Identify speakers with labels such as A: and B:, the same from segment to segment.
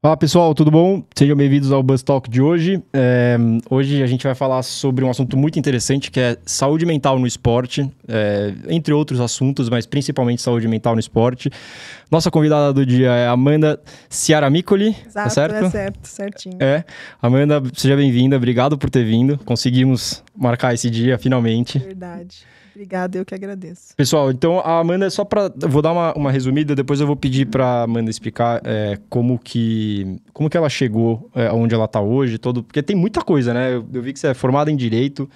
A: Olá pessoal, tudo bom? Sejam bem-vindos ao Buzz Talk de hoje. É, hoje a gente vai falar sobre um assunto muito interessante que é saúde mental no esporte, é, entre outros assuntos, mas principalmente saúde mental no esporte. Nossa convidada do dia é Amanda Ciaramicoli, tá Exato, tá certo? É
B: certo, certinho. É.
A: Amanda, seja bem-vinda, obrigado por ter vindo. Conseguimos marcar esse dia finalmente.
B: Verdade. Obrigada, eu que agradeço.
A: Pessoal, então a Amanda, só para. Vou dar uma, uma resumida, depois eu vou pedir para Amanda explicar é, como, que, como que ela chegou é, onde ela está hoje, todo, porque tem muita coisa, né? Eu, eu vi que você é formada em Direito,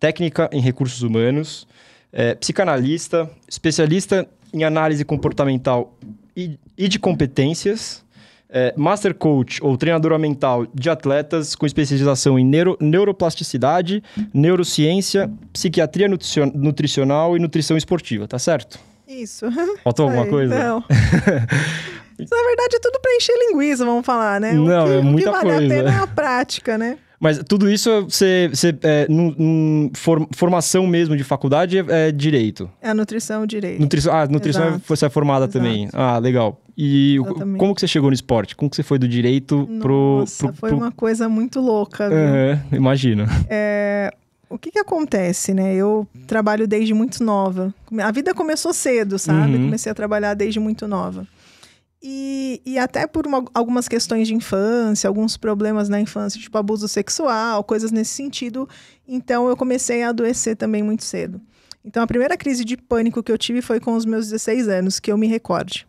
A: técnica em Recursos Humanos, é, psicanalista, especialista em análise comportamental e, e de competências, é, Master Coach ou treinadora mental de atletas com especialização em neuro, neuroplasticidade, neurociência, psiquiatria nutricional e nutrição esportiva, tá certo?
B: Isso. Faltou alguma coisa? Não. Na verdade, é tudo para encher linguiça, vamos falar, né? Não, que, é muita o que vale coisa. a pena é a prática, né?
A: Mas tudo isso, você, você é, num, num, formação mesmo de faculdade é, é direito?
B: É a nutrição direito. Nutrição,
A: ah, nutrição é, Exato. você é formada Exato. também. Ah, legal. E Exatamente. como que você chegou no esporte? Como que você foi do direito Nossa, pro... Nossa, foi pro...
B: uma coisa muito louca. Viu? É, imagina. É, o que que acontece, né? Eu trabalho desde muito nova. A vida começou cedo, sabe? Uhum. Comecei a trabalhar desde muito nova. E, e até por uma, algumas questões de infância, alguns problemas na infância, tipo abuso sexual, coisas nesse sentido. Então, eu comecei a adoecer também muito cedo. Então, a primeira crise de pânico que eu tive foi com os meus 16 anos, que eu me recorde.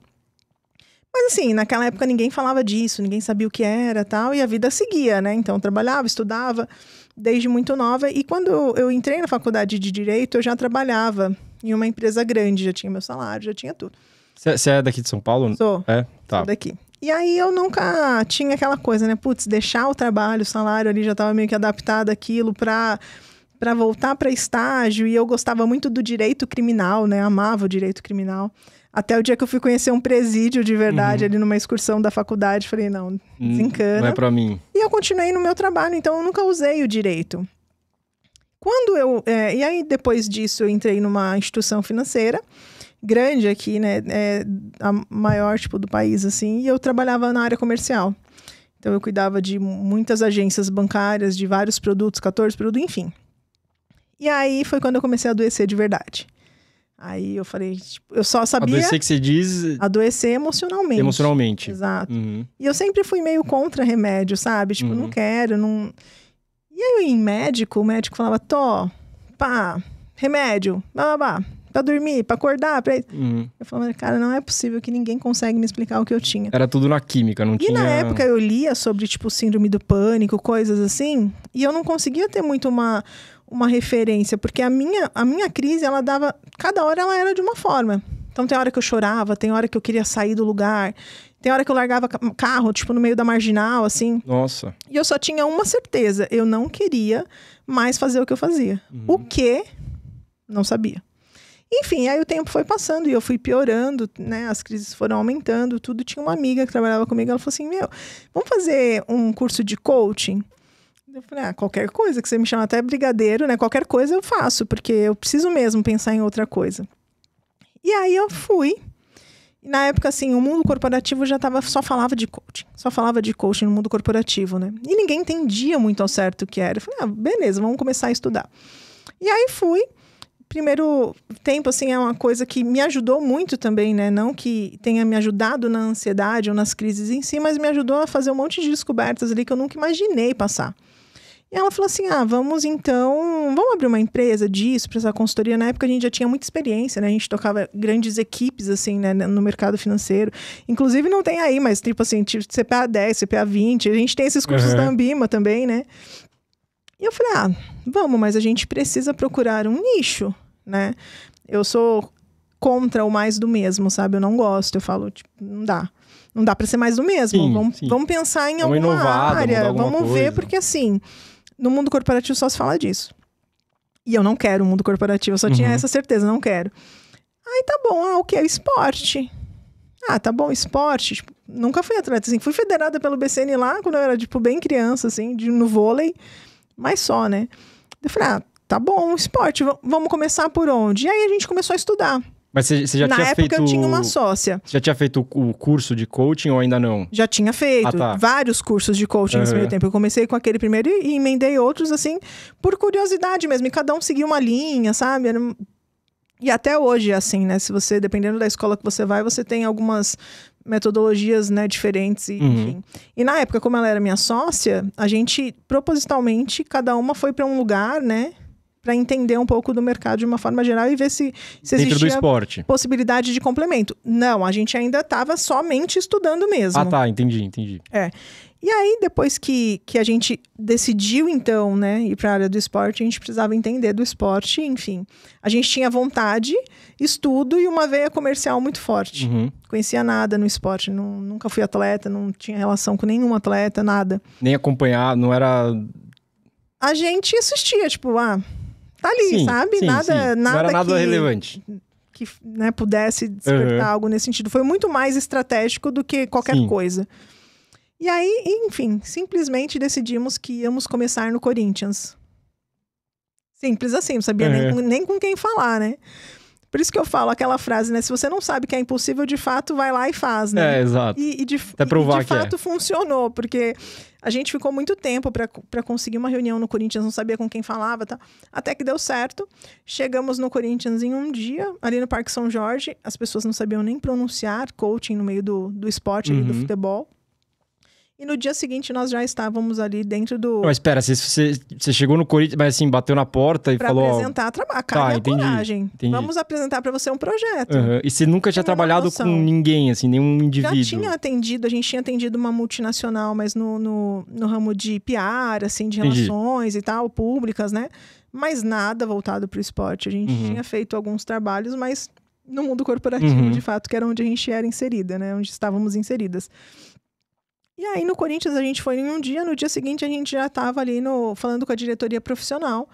B: Mas assim, naquela época ninguém falava disso, ninguém sabia o que era tal, e a vida seguia, né? Então trabalhava, estudava desde muito nova. E quando eu entrei na faculdade de Direito, eu já trabalhava em uma empresa grande, já tinha meu salário, já tinha tudo.
A: Você é daqui de São Paulo? Sou. É? Tá. Sou
B: daqui. E aí eu nunca tinha aquela coisa, né? Putz, deixar o trabalho, o salário ali já estava meio que adaptado aquilo para para voltar para estágio e eu gostava muito do direito criminal, né? Amava o direito criminal. Até o dia que eu fui conhecer um presídio de verdade uhum. ali numa excursão da faculdade, falei, não, hum, desencana. Não é pra mim. E eu continuei no meu trabalho, então eu nunca usei o direito. Quando eu. É, e aí, depois disso, eu entrei numa instituição financeira grande aqui, né? É, a maior, tipo, do país, assim. E eu trabalhava na área comercial. Então, eu cuidava de muitas agências bancárias, de vários produtos, 14 produtos, enfim. E aí foi quando eu comecei a adoecer de verdade. Aí eu falei, tipo, eu só sabia. Adoecer que você diz. Adoecer emocionalmente. Emocionalmente. Exato. Uhum. E eu sempre fui meio contra remédio, sabe? Tipo, uhum. não quero, não. E aí, em médico, o médico falava, tô, pá, remédio, blá blá blá, pra dormir, pra acordar, pra. Uhum. Eu falava, cara, não é possível que ninguém consegue me explicar o que eu tinha.
A: Era tudo na química, não e tinha. E na época
B: eu lia sobre, tipo, síndrome do pânico, coisas assim, e eu não conseguia ter muito uma uma referência, porque a minha, a minha crise, ela dava. Cada hora ela era de uma forma. Então tem hora que eu chorava, tem hora que eu queria sair do lugar, tem hora que eu largava carro, tipo, no meio da marginal, assim. Nossa. E eu só tinha uma certeza: eu não queria mais fazer o que eu fazia. Uhum. O que não sabia. Enfim, aí o tempo foi passando e eu fui piorando, né? As crises foram aumentando, tudo. Tinha uma amiga que trabalhava comigo, ela falou assim: Meu, vamos fazer um curso de coaching? Eu falei, ah, qualquer coisa, que você me chama até brigadeiro, né? Qualquer coisa eu faço, porque eu preciso mesmo pensar em outra coisa. E aí eu fui. Na época, assim, o mundo corporativo já tava, só falava de coaching. Só falava de coaching no mundo corporativo, né? E ninguém entendia muito ao certo o que era. Eu falei, ah, beleza, vamos começar a estudar. E aí fui primeiro tempo, assim, é uma coisa que me ajudou muito também, né? Não que tenha me ajudado na ansiedade ou nas crises em si, mas me ajudou a fazer um monte de descobertas ali que eu nunca imaginei passar. E ela falou assim: ah, vamos então, vamos abrir uma empresa disso, para essa consultoria. Na época a gente já tinha muita experiência, né? A gente tocava grandes equipes, assim, né, no mercado financeiro. Inclusive não tem aí, mas tipo assim, tipo, CPA 10, CPA 20, a gente tem esses cursos uhum. da Ambima também, né? E eu falei: ah, vamos, mas a gente precisa procurar um nicho, né? Eu sou contra o mais do mesmo, sabe? Eu não gosto, eu falo, tipo, não dá não dá para ser mais do mesmo. Sim, vamos, sim. vamos pensar em vamos alguma inovar, área, vamos, alguma vamos ver, porque assim, no mundo corporativo só se fala disso. E eu não quero o mundo corporativo, eu só uhum. tinha essa certeza, não quero. Aí tá bom, ah, o que é esporte? Ah, tá bom, esporte. Tipo, nunca fui atleta, assim. Fui federada pelo BCN lá quando eu era, tipo, bem criança, assim, de, no vôlei, mas só, né? Eu falei, ah, tá bom, esporte, vamos começar por onde? E aí a gente começou a estudar.
A: Mas você, já Na tinha época eu tinha uma sócia. Você já tinha feito o curso de coaching ou ainda não?
B: Já tinha feito ah, tá. vários cursos de coaching uhum. nesse meio tempo. Eu comecei com aquele primeiro e emendei outros, assim, por curiosidade mesmo. E cada um seguia uma linha, sabe? Era... E até hoje é assim, né? Se você, dependendo da escola que você vai, você tem algumas metodologias, né, diferentes, e, uhum. enfim. E na época, como ela era minha sócia, a gente propositalmente cada uma foi para um lugar, né? para entender um pouco do mercado de uma forma geral e ver se, se existia possibilidade de complemento. Não, a gente ainda estava somente estudando mesmo. Ah, tá,
A: entendi, entendi.
B: É. E aí, depois que, que a gente decidiu, então, né, ir para a área do esporte, a gente precisava entender do esporte, enfim. A gente tinha vontade, estudo e uma veia comercial muito forte. Uhum. Conhecia nada no esporte, não, nunca fui atleta, não tinha relação com nenhum atleta, nada.
A: Nem acompanhar, não era.
B: A gente assistia, tipo, ah, tá ali, sim, sabe? Sim, nada, sim. nada, nada que, relevante. Que né, pudesse despertar uhum. algo nesse sentido. Foi muito mais estratégico do que qualquer coisa. E aí, enfim, simplesmente decidimos que íamos começar no Corinthians. Simples assim, não sabia uhum. nem, nem com quem falar, né? Por isso que eu falo aquela frase, né? Se você não sabe que é impossível, de fato, vai lá e faz, né? É, exato. E, e de, Até provar e de é. fato é. funcionou, porque a gente ficou muito tempo para conseguir uma reunião no Corinthians, não sabia com quem falava, tá? Até que deu certo. Chegamos no Corinthians em um dia, ali no Parque São Jorge, as pessoas não sabiam nem pronunciar coaching no meio do, do esporte, uhum. do futebol. E no dia seguinte nós já estávamos ali dentro do. Mas
A: espera, você, você chegou no Corinthians, mas assim, bateu na porta e pra falou. apresentar
B: ó, a, a tá, entendi, coragem. Entendi. Vamos apresentar para você um projeto. Uhum.
A: E você nunca tinha trabalhado com ninguém, assim, nenhum indivíduo? Já tinha
B: atendido, a gente tinha atendido uma multinacional, mas no, no, no ramo de PR, assim, de entendi. relações e tal, públicas, né? Mas nada voltado para o esporte. A gente uhum. tinha feito alguns trabalhos, mas no mundo corporativo, uhum. de fato, que era onde a gente era inserida, né? Onde estávamos inseridas. E aí no Corinthians a gente foi em um dia, no dia seguinte a gente já estava ali no falando com a diretoria profissional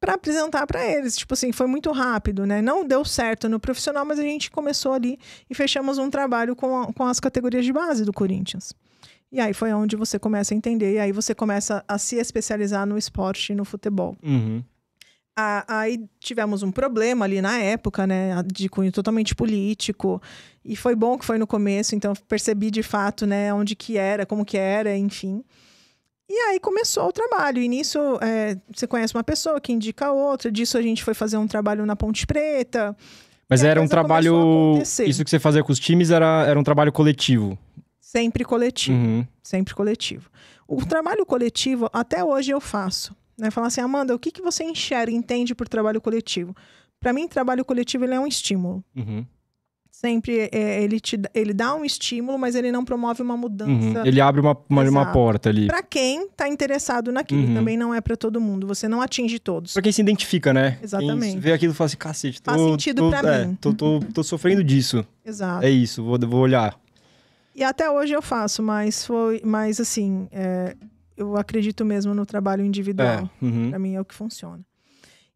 B: para apresentar para eles. Tipo assim, foi muito rápido, né? Não deu certo no profissional, mas a gente começou ali e fechamos um trabalho com, a, com as categorias de base do Corinthians. E aí foi onde você começa a entender, e aí você começa a se especializar no esporte e no futebol. Uhum. Aí tivemos um problema ali na época, né, de cunho totalmente político. E foi bom que foi no começo, então percebi de fato, né, onde que era, como que era, enfim. E aí começou o trabalho. E nisso é, você conhece uma pessoa que indica outra. Disso a gente foi fazer um trabalho na Ponte Preta. Mas era um trabalho. Isso
A: que você fazia com os times era, era um trabalho coletivo.
B: Sempre coletivo. Uhum. Sempre coletivo. O trabalho coletivo, até hoje eu faço né? Falar assim, Amanda, o que, que você enxerga, entende por trabalho coletivo? Para mim, trabalho coletivo ele é um estímulo. Uhum. Sempre é, é ele, te, ele dá um estímulo, mas ele não promove uma uhum. mudança. Uhum. Ele abre uma, uma, uma porta ali. Para quem está interessado naquilo. Uhum. Também não é para todo mundo. Você não atinge todos. Para
A: quem se identifica, né? Exatamente. Quem vê aquilo e fala assim: cacete, tô, faz sentido para é, mim. Tô, tô, tô, sofrendo disso. Exato. É isso, vou, vou olhar.
B: E até hoje eu faço, mas foi. Mas assim, é, eu acredito mesmo no trabalho individual. É. Uhum. Para mim é o que funciona.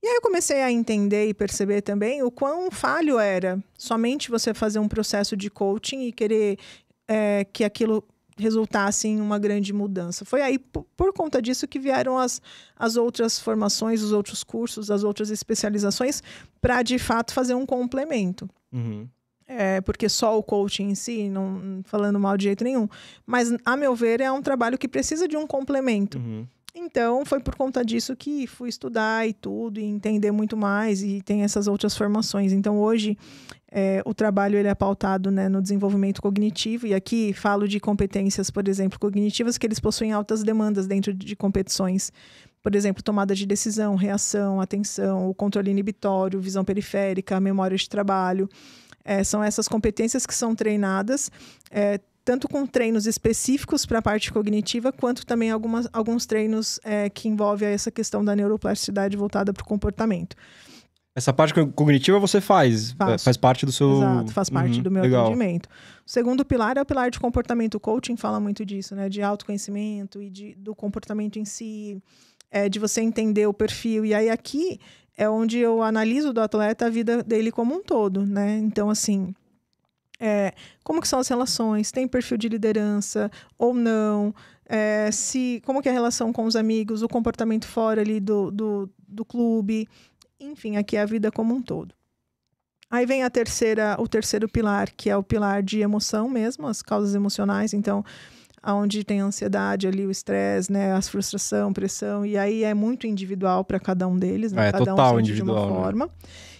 B: E aí eu comecei a entender e perceber também o quão falho era somente você fazer um processo de coaching e querer é, que aquilo resultasse em uma grande mudança. Foi aí, por, conta disso, que vieram as, as outras formações, os outros cursos, as outras especializações, para de fato fazer um complemento. Uhum. É, porque só o coaching em si, não falando mal de jeito nenhum. Mas, a meu ver, é um trabalho que precisa de um complemento. Uhum. Então, foi por conta disso que fui estudar e tudo, e entender muito mais, e tem essas outras formações. Então, hoje, é, o trabalho ele é pautado né, no desenvolvimento cognitivo, e aqui falo de competências, por exemplo, cognitivas, que eles possuem altas demandas dentro de competições. Por exemplo, tomada de decisão, reação, atenção, o controle inibitório, visão periférica, memória de trabalho. É, são essas competências que são treinadas. É, tanto com treinos específicos para a parte cognitiva, quanto também algumas, alguns treinos é, que envolvem essa questão da neuroplasticidade voltada para o comportamento.
A: Essa parte cognitiva você faz, é, Faço. faz parte do seu... Exato, faz parte uhum, do meu legal.
B: atendimento. O segundo pilar é o pilar de comportamento. O coaching fala muito disso, né? De autoconhecimento e de, do comportamento em si, é, de você entender o perfil. E aí aqui é onde eu analiso do atleta a vida dele como um todo, né? Então, assim, é, como que são as relações? Tem perfil de liderança ou não? É, se como que é a relação com os amigos, o comportamento fora ali do, do, do clube, enfim, aqui é a vida como um todo. Aí vem a terceira, o terceiro pilar, que é o pilar de emoção mesmo, as causas emocionais. Então, onde tem a ansiedade ali, o estresse, né, as frustração, pressão, e aí é muito individual para cada um deles, né? é cada total um individual, de uma né? forma. Né?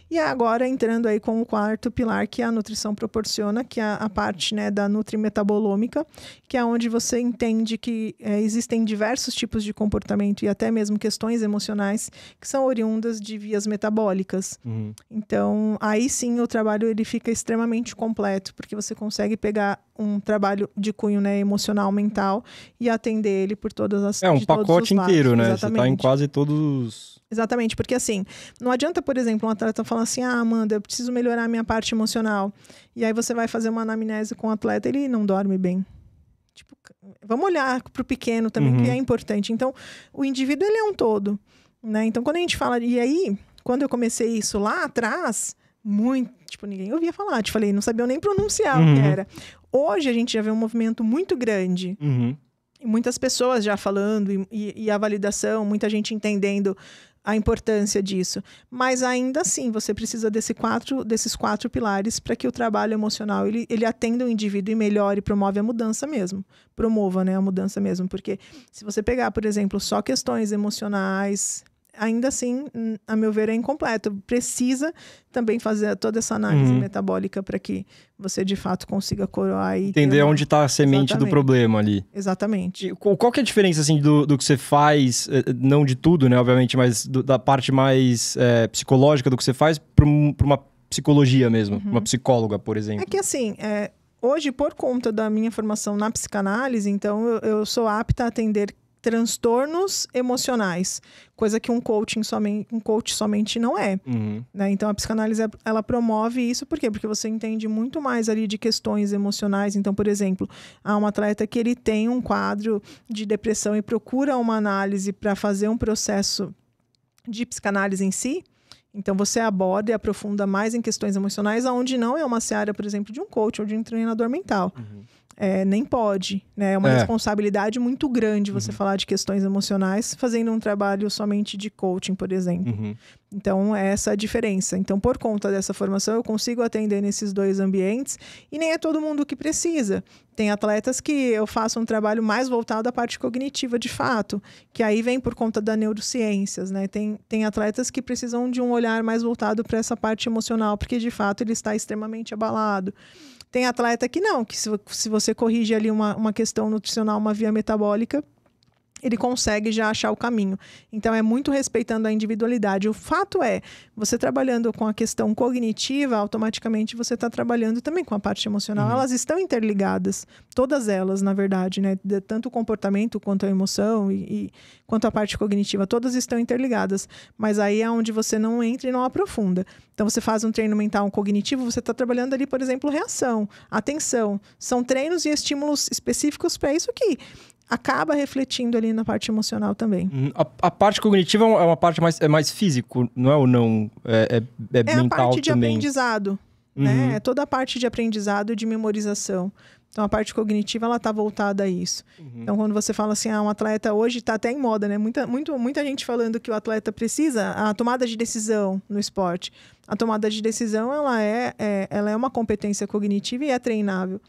B: E agora entrando aí com o quarto pilar que a nutrição proporciona, que é a parte né, da nutrimetabolômica, que é onde você entende que é, existem diversos tipos de comportamento e até mesmo questões emocionais que são oriundas de vias metabólicas. Uhum. Então, aí sim o trabalho ele fica extremamente completo, porque você consegue pegar um trabalho de cunho né, emocional, mental e atender ele por todas as É um pacote inteiro, lados, né? Tá Exatamente. Você está em
A: quase todos
B: Exatamente, porque assim, não adianta, por exemplo, um atleta falar assim: ah, Amanda, eu preciso melhorar a minha parte emocional. E aí você vai fazer uma anamnese com o atleta, ele não dorme bem. Tipo, vamos olhar para o pequeno também, uhum. que é importante. Então, o indivíduo, ele é um todo. Né? Então, quando a gente fala. E aí, quando eu comecei isso lá atrás, muito. Tipo, ninguém ouvia falar. Te falei, não sabia nem pronunciar uhum. o que uhum. era. Hoje a gente já vê um movimento muito grande. Uhum muitas pessoas já falando e, e, a validação, muita gente entendendo a importância disso. Mas ainda assim, você precisa desse quatro, desses quatro pilares para que o trabalho emocional ele, ele atenda o indivíduo e melhore e promove a mudança mesmo. Promova né, a mudança mesmo. Porque se você pegar, por exemplo, só questões emocionais, ainda assim, a meu ver, é incompleto. Precisa também fazer toda essa análise uhum. metabólica para que você de fato consiga coroar e entender onde está a semente Exatamente. do problema ali. Exatamente. E qual que é a
A: diferença assim do, do que você faz, eh, eh, não de tudo, né, obviamente, mas do, da parte mais é, psicológica do que você faz para uma psicologia mesmo, uhum. uma psicóloga, por é exemplo?
B: É que assim, é, hoje por conta da minha formação na psicanálise, então eu, eu sou apta a atender transtornos emocionais, coisa que um coaching somente, um coach somente não é. Uhum. Né? Então a psicanálise ela promove isso por quê? Porque você entende muito mais ali de questões emocionais. Então, por exemplo, há um atleta que ele tem um quadro de depressão e procura uma análise para fazer um processo de psicanálise em si. Então você aborda e aprofunda mais em questões emocionais, aonde não é uma seara, por exemplo, de um coach ou de um treinador mental. Uhum é, nem pode. Né? É uma é. responsabilidade muito grande você uhum. falar de questões emocionais fazendo um trabalho somente de coaching, por exemplo. Uhum. Então, é essa a diferença. Então, por conta dessa formação, eu consigo atender nesses dois ambientes e nem é todo mundo que precisa. Tem atletas que eu faço um trabalho mais voltado à parte cognitiva, de fato, que aí vem por conta da neurociências, né? Tem, tem atletas que precisam de um olhar mais voltado para essa parte emocional, porque de fato ele está extremamente abalado. Tem atleta que não, que se, se você corrige ali uma, uma questão nutricional, uma via metabólica, ele consegue já achar o caminho. Então é muito respeitando a individualidade. O fato é, você trabalhando com a questão cognitiva, automaticamente você está trabalhando também com a parte emocional. Uhum. Elas estão interligadas, todas elas, na verdade, né? tanto o comportamento quanto a emoção e, e quanto a parte cognitiva, todas estão interligadas. Mas aí é onde você não entra e não aprofunda. Então você faz um treino mental um cognitivo, você está trabalhando ali, por exemplo, reação, atenção. São treinos e estímulos específicos para isso aqui acaba refletindo ali na parte emocional também. Hum, a, a
A: parte cognitiva é, é uma parte mais, é mais físico, não é ou não? É, é, é, é mental também. É a parte de aprendizado,
B: uhum. né? É toda a parte de aprendizado e de memorização. Então a parte cognitiva ela está voltada a isso. Uhum. Então quando você fala assim, ah, um atleta hoje está até em moda, né? Muita, muito, muita gente falando que o atleta precisa a tomada de decisão no esporte. A tomada de decisão ela é, é ela é uma competência cognitiva e é treinável.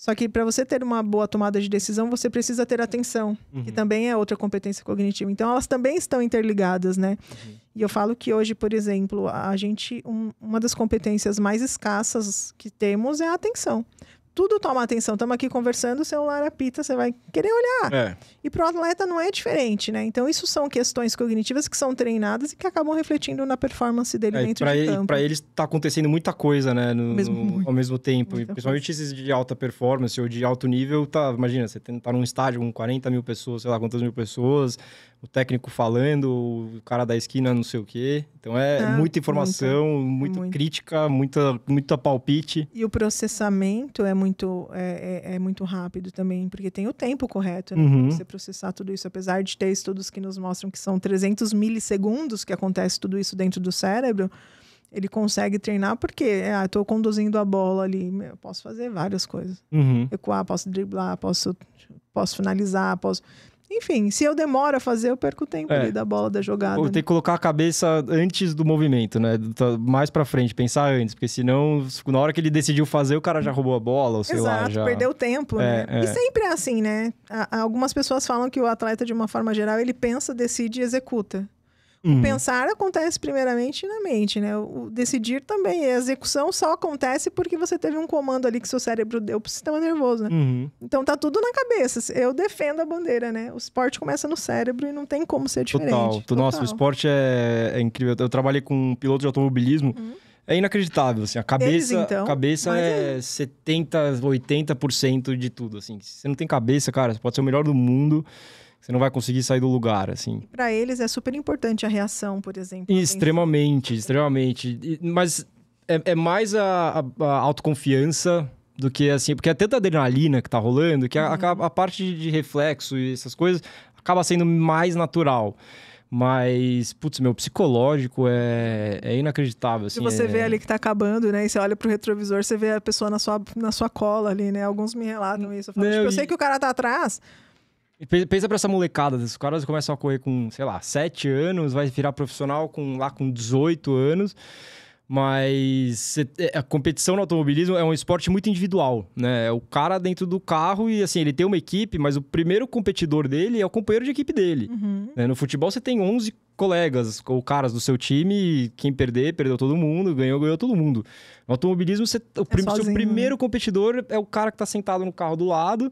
B: Só que para você ter uma boa tomada de decisão, você precisa ter atenção, uhum. que também é outra competência cognitiva. Então, elas também estão interligadas, né? Uhum. E eu falo que hoje, por exemplo, a gente um, uma das competências mais escassas que temos é a atenção tudo toma atenção. Estamos aqui conversando, o celular apita, você vai querer olhar. É. E para o atleta não é diferente, né? Então, isso são questões cognitivas que são treinadas e que acabam refletindo na performance dele é, dentro do de ele, campo. Para eles
A: está acontecendo muita coisa, né? No, mesmo, no, ao mesmo tempo. E, principalmente coisa. esses de alta performance ou de alto nível, tá, imagina, você está num estádio com 40 mil pessoas, sei lá quantas mil pessoas, o técnico falando, o cara da esquina não sei o quê. Então é, ah, muita informação, muita, muita, crítica, muita, muita palpite.
B: E o processamento é muito, é, é, é muito rápido também, porque tem o tempo correto né, uhum. para você processar tudo isso. Apesar de ter estudos que nos mostram que são 300 milissegundos que acontece tudo isso dentro do cérebro, ele consegue treinar porque estou é, ah, conduzindo a bola ali, eu posso fazer várias coisas. Uhum. Ecoar, posso driblar, posso, posso finalizar, posso. Enfim, se eu demoro a fazer, eu perco o tempo é. ali da bola, da jogada. Ou né? tem
A: que colocar a cabeça antes do movimento, né? Tá mais pra frente, pensar antes, porque senão, na hora que ele decidiu fazer, o cara já roubou a bola, ou sei Exato, lá. Já... perdeu
B: tempo, é, né? É. E sempre é assim, né? Algumas pessoas falam que o atleta, de uma forma geral, ele pensa, decide e executa. Uhum. O pensar acontece primeiramente na mente, né? O decidir também. a execução só acontece porque você teve um comando ali que seu cérebro deu pro sistema nervoso, né? Uhum. Então tá tudo na cabeça. Eu defendo a bandeira, né? O esporte começa no cérebro e não tem como ser diferente. Total. Total. Nossa, o
A: esporte é, é incrível. Eu trabalhei com um piloto de automobilismo. Uhum. É inacreditável, assim, a cabeça, Eles, então, a cabeça é, é 70, 80% de tudo, assim. Se você não tem cabeça, cara, você pode ser o melhor do mundo, você não vai conseguir sair do lugar, assim.
B: Para eles é super importante a reação, por exemplo.
A: Extremamente, extremamente. mas é, é mais a, a, a, autoconfiança do que assim, porque é tanta adrenalina que tá rolando que a, uhum. a parte de reflexo e essas coisas acaba sendo mais natural. Mas, putz, meu psicológico é, é inacreditável. Assim, e você é... vê ali
B: que tá acabando, né? E você olha pro retrovisor, você vê a pessoa na sua, na sua cola ali, né? Alguns me relatam isso. Eu, falo, não, tipo, eu sei que o cara tá atrás,
A: Pensa pra essa molecada, os caras começam a correr com, sei lá, 7 anos, vai virar profissional com, lá com 18 anos. Mas é, a competição no automobilismo é um esporte muito individual, né? É o cara dentro do carro e, assim, ele tem uma equipe, mas o primeiro competidor dele é o companheiro de equipe dele. Uhum. Né? No futebol, você tem 11 colegas ou caras do seu time, e quem perder, perdeu todo mundo, ganhou, ganhou todo mundo. No automobilismo, você, o é prim, sozinho, seu né? primeiro né? competidor é o cara que está sentado no carro do lado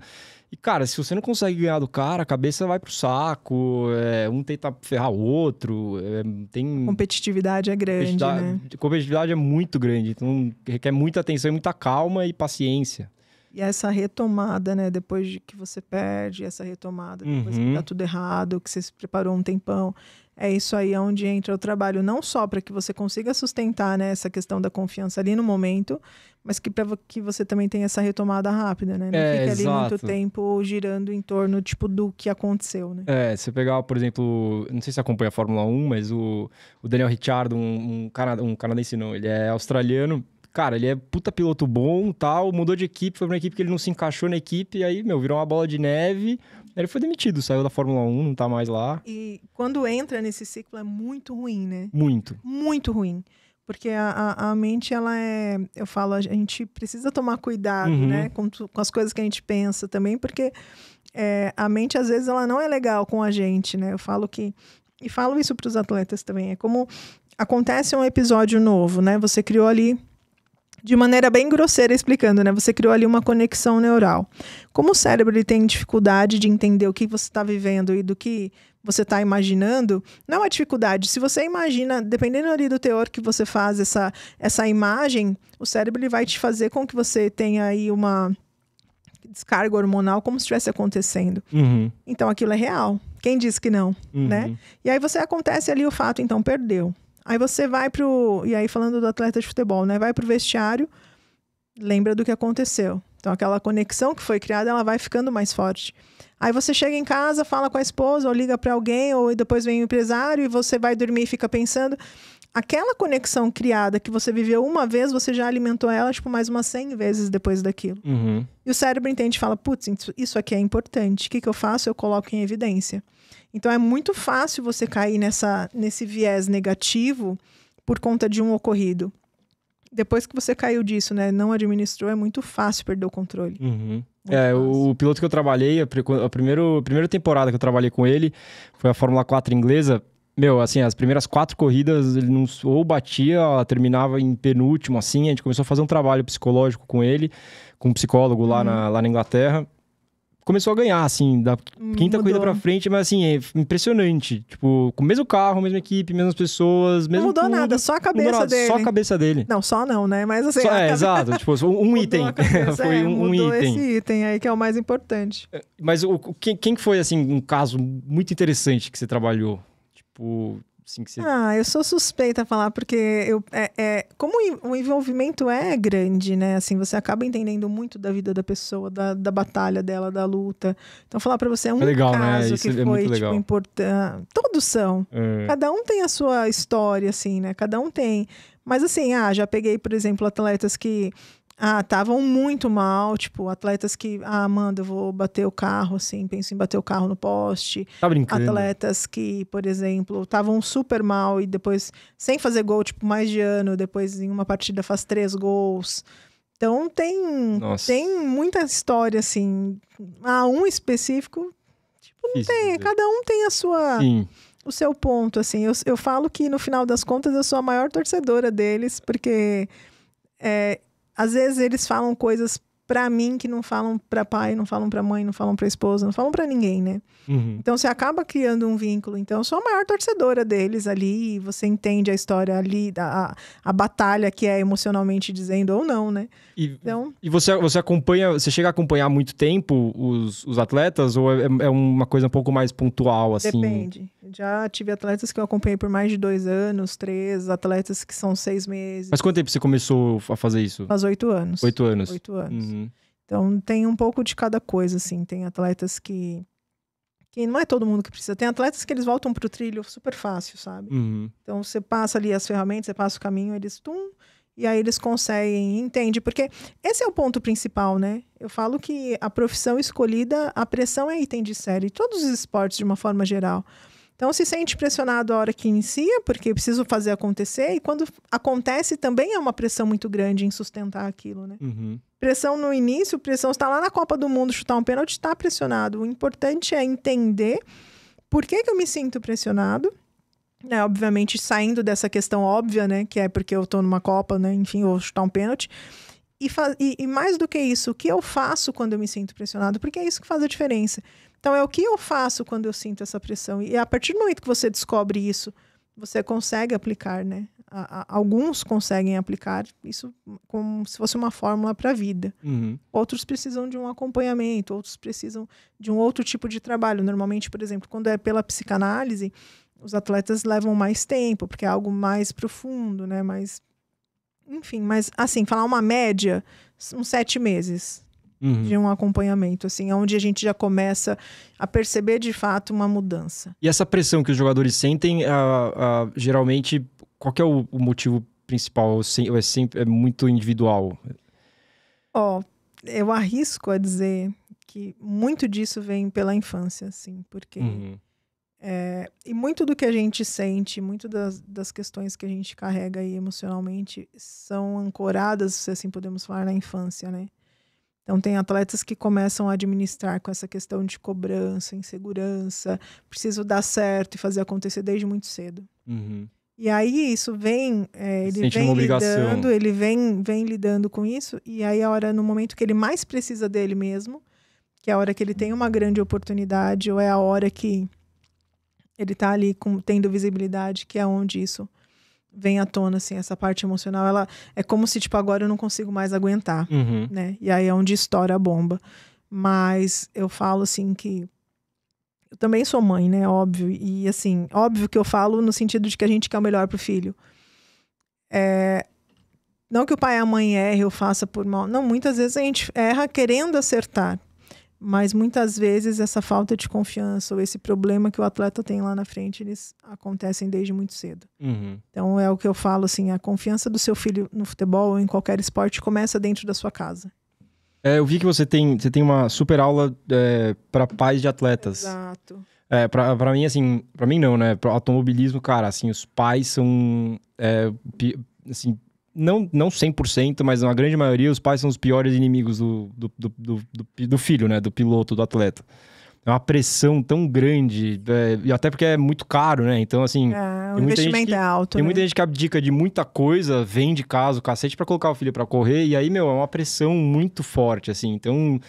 A: e, cara, se você não consegue ganhar do cara, a cabeça vai pro saco, é, um tenta ferrar o outro, é, tem...
B: Competitividade é grande, competitividade, né?
A: É, competitividade é muito grande, então requer muita atenção e muita calma e paciência.
B: E essa retomada, né? Depois de que você perde, essa retomada, depois uhum. que tá uhum. tudo errado, que você se preparou um tempão. É isso aí é onde entra o trabalho, não só para que você consiga sustentar né, essa questão da confiança ali no momento, mas que para que você também tenha essa retomada rápida, né? Não é, fica ali muito tempo girando em torno, tipo, do que aconteceu, né?
A: É, você pegar, por exemplo, não sei se acompanha a Fórmula 1, mas o, o Daniel Ricciardo, um, um, cana, um canadense não, ele é australiano, cara, ele é puta piloto bom, tal, mudou de equipe, foi pra uma equipe que ele não se encaixou na equipe, e aí, meu, virou uma bola de neve. Ele foi demitido, saiu da Fórmula 1, não tá mais lá.
B: E quando entra nesse ciclo é muito ruim, né? Muito. Muito ruim. Porque a, a, a mente, ela é. Eu falo, a gente precisa tomar cuidado, uhum. né? Com, com as coisas que a gente pensa também, porque é, a mente, às vezes, ela não é legal com a gente, né? Eu falo que. E falo isso para os atletas também. É como acontece um episódio novo, né? Você criou ali de maneira bem grosseira explicando, né? Você criou ali uma conexão neural. Como o cérebro ele tem dificuldade de entender o que você está vivendo e do que você está imaginando, não é dificuldade. Se você imagina, dependendo ali do teor que você faz essa, essa imagem, o cérebro ele vai te fazer com que você tenha aí uma descarga hormonal como se estivesse acontecendo. Uhum. Então aquilo é real. Quem disse que não, né? uhum. né? E aí você acontece ali o fato, então perdeu. Aí você vai pro. E aí, falando do atleta de futebol, né? Vai pro vestiário, lembra do que aconteceu. Então, aquela conexão que foi criada, ela vai ficando mais forte. Aí você chega em casa, fala com a esposa, ou liga para alguém, ou depois vem o empresário e você vai dormir e fica pensando. Aquela conexão criada que você viveu uma vez, você já alimentou ela, tipo, mais umas 100 vezes depois daquilo. Uhum. E o cérebro entende e fala: putz, isso aqui é importante. O que, que eu faço? Eu coloco em evidência. Então é muito fácil você cair nessa, nesse viés negativo por conta de um ocorrido. Depois que você caiu disso, né? Não administrou, é muito fácil perder o controle.
A: Uhum. É, o piloto que eu trabalhei, a, a, primeiro, a primeira temporada que eu trabalhei com ele foi a Fórmula 4 inglesa. Meu, assim, as primeiras quatro corridas, ele não, ou batia, terminava em penúltimo, assim. A gente começou a fazer um trabalho psicológico com ele, com um psicólogo lá, uhum. na, lá na Inglaterra começou a ganhar, assim, da hum, quinta Mudou. corrida pra frente, mas assim, é impressionante. Tipo, com o mesmo carro, mesma equipe, mesmas pessoas, mesmo. Não mudou tudo, nada, só a cabeça nada, dele. Só a cabeça dele.
B: Não, só não, né? Mas assim. Só, é, cabeça... exato.
A: Tipo, um, item. É, foi um, um item. Esse
B: item aí que é o mais importante. É,
A: mas o, quem, quem foi, assim, um caso muito interessante que você trabalhou? Tipo, Assim que você... Ah,
B: eu sou suspeita a falar, porque eu, é, é, como o envolvimento é grande, né? Assim, você acaba entendendo muito da vida da pessoa, da, da batalha dela, da luta. Então, falar para você é um é legal, né? caso né? que é foi, tipo, importante. Todos são. É. Cada um tem a sua história, assim, né? Cada um tem. Mas assim, ah, já peguei, por exemplo, atletas que ah, estavam muito mal, tipo, atletas que, ah, Amanda, eu vou bater o carro, assim, penso em bater o carro no poste. Tá brincando. Né? Atletas que, por exemplo, estavam super mal e depois, sem fazer gol, tipo, mais de ano, depois em uma partida faz três gols. Então tem, tem muita história, assim. Ah, um específico, tipo, não tem. Cada um tem a sua. Sim o seu ponto, assim. Eu, eu falo que, no final das contas, eu sou a maior torcedora deles, porque é, às vezes eles falam coisas para mim que não falam para pai, não falam para mãe, não falam para esposa, não falam para ninguém, né? Uhum. Então você acaba criando um vínculo. Então eu sou a maior torcedora deles ali, você entende a história ali, a, a batalha que é emocionalmente dizendo ou não, né? E, então...
A: e você, você acompanha, você chega a acompanhar há muito tempo os, os atletas ou é, é, uma coisa um pouco mais pontual assim? Depende.
B: Já tive atletas que eu acompanhei por mais de dois anos, três, atletas que são seis meses.
A: Mas quanto tempo você começou a fazer isso? Faz oito anos. Oito anos. Oito anos. Uhum.
B: Então tem um pouco de cada coisa, assim. Tem atletas que. que não é todo mundo que precisa. Tem atletas que eles voltam pro trilho super fácil, sabe? Uhum. Então você passa ali as ferramentas, você passa o caminho, eles. Tum, e aí eles conseguem, entende? Porque esse é o ponto principal, né? Eu falo que a profissão escolhida, a pressão é item de série, todos os esportes de uma forma geral. Então se sente pressionado a hora que inicia, porque preciso fazer acontecer, e quando acontece também é uma pressão muito grande em sustentar aquilo, né? Uhum. Pressão no início, pressão está lá na Copa do Mundo, chutar um pênalti está pressionado. O importante é entender por que, que eu me sinto pressionado. Né, obviamente, saindo dessa questão óbvia, né? Que é porque eu estou numa Copa, né? Enfim, vou chutar um pênalti. E, e, e, mais do que isso, o que eu faço quando eu me sinto pressionado? Porque é isso que faz a diferença. Então, é o que eu faço quando eu sinto essa pressão. E é a partir do momento que você descobre isso, você consegue aplicar né, a, a, alguns conseguem aplicar isso como se fosse uma fórmula para a vida. Uhum. Outros precisam de um acompanhamento, outros precisam de um outro tipo de trabalho. Normalmente, por exemplo, quando é pela psicanálise, os atletas levam mais tempo, porque é algo mais profundo, né? Mais, enfim, mas assim, falar uma média, uns sete meses. Uhum. de um acompanhamento, assim, é onde a gente já começa a perceber de fato uma mudança.
A: E essa pressão que os jogadores sentem, uh, uh, geralmente qual é o, o, motivo principal? É, sempre, é muito individual?
B: Ó, oh, eu arrisco a dizer que muito disso vem pela infância, assim, porque... Uhum. É, e muito do que a gente sente, muito das, das questões que a gente carrega aí emocionalmente são ancoradas, se assim podemos falar, na infância, né? Então, tem atletas que começam a administrar com essa questão de cobrança, insegurança, preciso dar certo e fazer acontecer desde muito cedo. Uhum. E aí isso vem, é, ele Sente vem lidando, ele vem, vem lidando com isso, e aí a hora, no momento que ele mais precisa dele mesmo, que é a hora que ele tem uma grande oportunidade, ou é a hora que ele está ali com, tendo visibilidade, que é onde isso vem à tona, assim, essa parte emocional, ela é como se, tipo, agora eu não consigo mais aguentar, uhum. né? E aí é onde estoura a bomba. Mas eu falo, assim, que eu também sou mãe, né? Óbvio. E assim, óbvio que eu falo no sentido de que a gente quer o melhor pro filho. É, não que o pai e a mãe errem ou faça por mal. Não, muitas vezes a gente erra querendo acertar. Mas muitas vezes essa falta de confiança ou esse problema que o atleta tem lá na frente, eles acontecem desde muito cedo. Uhum. Então é o que eu falo assim: a confiança do seu filho no futebol ou em qualquer esporte começa dentro da sua casa.
A: É, eu vi que você tem, você tem uma super aula é, para pais de atletas. Exato. É, pra, pra mim, assim, pra mim não, né? Pro automobilismo, cara, assim, os pais são, é, assim, não, não 100%, mas na grande maioria, os pais são os piores inimigos do, do, do, do, do filho, né? Do piloto, do atleta é uma pressão tão grande, é, e até porque é muito caro, né? Então, assim. É, o investimento que, é alto. Tem né? muita gente que abdica de muita coisa, vem de casa o cacete para colocar o filho para correr, e aí, meu, é uma pressão muito forte, assim. Então,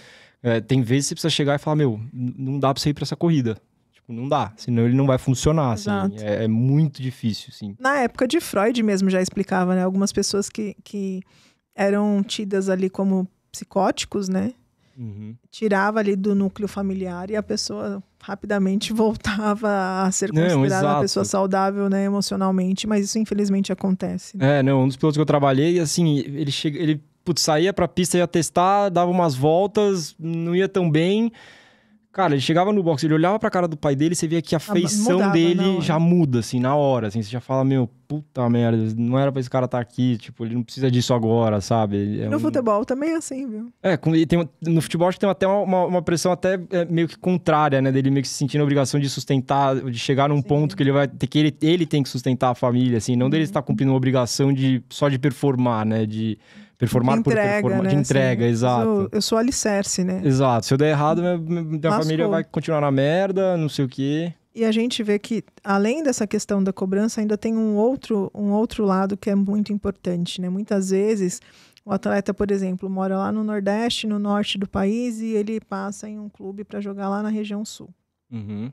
A: é, tem vezes que você precisa chegar e falar: meu, não dá pra você ir pra essa corrida tipo, não dá, senão ele não vai funcionar, assim, é, é, muito difícil, sim.
B: Na época de Freud mesmo já explicava, né? Algumas pessoas que, que eram tidas ali como psicóticos, né? Uhum. Tirava ali do núcleo familiar e a pessoa rapidamente voltava a ser considerada não, uma pessoa saudável, né, emocionalmente, mas isso infelizmente acontece.
A: Né? É, não, um dos pilotos que eu trabalhei, assim, ele chega, ele putz, saía pra pista, ia testar, dava umas voltas, não ia tão bem, Cara, ele chegava no box, ele olhava pra cara do pai dele, você via que a ah, feição Mudava, dele é. já muda, assim, na hora, assim, você já fala, meu, puta merda, não era pra esse cara estar tá aqui, tipo, ele não precisa disso agora, sabe? É no um...
B: futebol também é assim, viu?
A: É, tem, no futebol acho que tem até uma, uma pressão até é, meio que contrária, né, dele meio que se sentindo a obrigação de sustentar, de chegar num Sim. ponto que ele vai ter que, ele, ele tem que sustentar a família, assim, não dele uhum. estar cumprindo uma obrigação de, só de performar, né, de... Performar entrega, por performar. Né? De entrega, exato. Eu
B: sou, eu sou alicerce, né?
A: Exato. Se eu der errado, minha, minha família vai continuar na merda, não sei o quê.
B: E a gente vê que, além dessa questão da cobrança, ainda tem um outro, um outro lado que é muito importante, né? Muitas vezes. O atleta, por exemplo, mora lá no Nordeste, no Norte do país, e ele passa em um clube para jogar lá na região Sul. Uhum.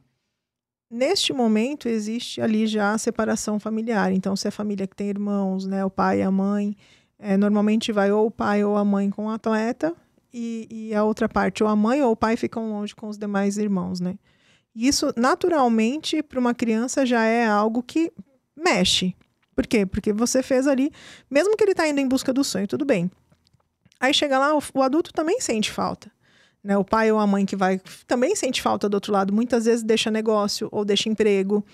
B: Neste momento, existe ali já a separação familiar. Então, se a é família que tem irmãos, né, o pai a mãe, é, normalmente vai ou o pai ou a mãe com o atleta, e, e, a outra parte, ou a mãe ou o pai ficam longe com os demais irmãos, né? Isso, naturalmente, para uma criança já é algo que mexe. Por quê? Porque você fez ali, mesmo que ele está indo em busca do sonho, tudo bem. Aí chega lá, o, o adulto também sente falta. Né? O pai ou a mãe que vai também sente falta do outro lado. Muitas vezes deixa negócio ou deixa emprego.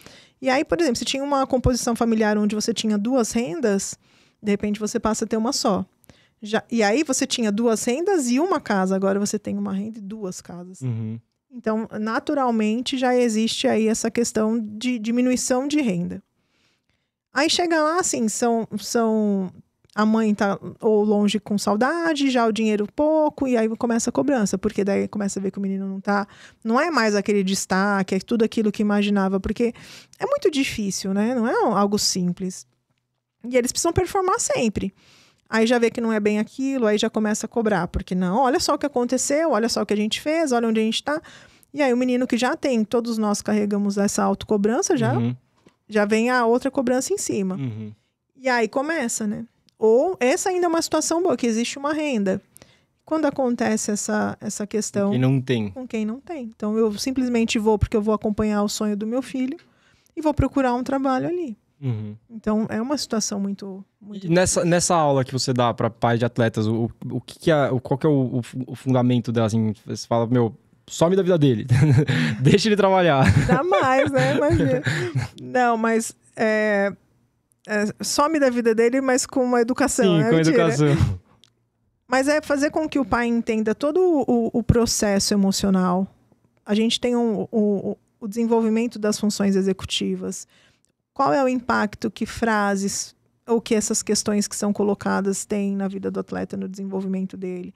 B: E aí, por exemplo, se tinha uma composição familiar onde você tinha duas rendas, de repente você passa a ter uma só. Já, e aí você tinha duas rendas e uma casa, agora você tem uma renda e duas casas. Uhum. Então, naturalmente, já existe aí essa questão de diminuição de renda. Aí chega lá, assim, são, são a mãe tá ou longe com saudade, já o dinheiro pouco, e aí começa a cobrança, porque daí começa a ver que o menino não tá. Não é mais aquele destaque, é tudo aquilo que imaginava, porque é muito difícil, né? Não é algo simples. E eles precisam performar sempre. Aí já vê que não é bem aquilo, aí já começa a cobrar, porque não, olha só o que aconteceu, olha só o que a gente fez, olha onde a gente está. E aí o menino que já tem, todos nós carregamos essa autocobrança, já, uhum. já vem a outra cobrança em cima. Uhum. E aí começa, né? Ou essa ainda é uma situação boa, que existe uma renda. Quando acontece essa, essa questão. Com quem não tem. Com quem não tem. Então eu simplesmente vou porque eu vou acompanhar o sonho do meu filho e vou procurar um trabalho ali. Uhum. Então é uma situação muito. muito nessa,
A: nessa aula que você dá para pais de atletas, o, o que, que é, o, qual que é o, o fundamento dela? Assim, você fala, meu, some da vida dele, deixa ele trabalhar.
B: Dá mais, né? Imagina. Não, mas é, é, some da vida dele, mas com uma educação. Sim, né? com educação. Mas é fazer com que o pai entenda todo o, o processo emocional. A gente tem um, o, o desenvolvimento das funções executivas qual é o impacto que frases ou que essas questões que são colocadas têm na vida do atleta, no desenvolvimento dele.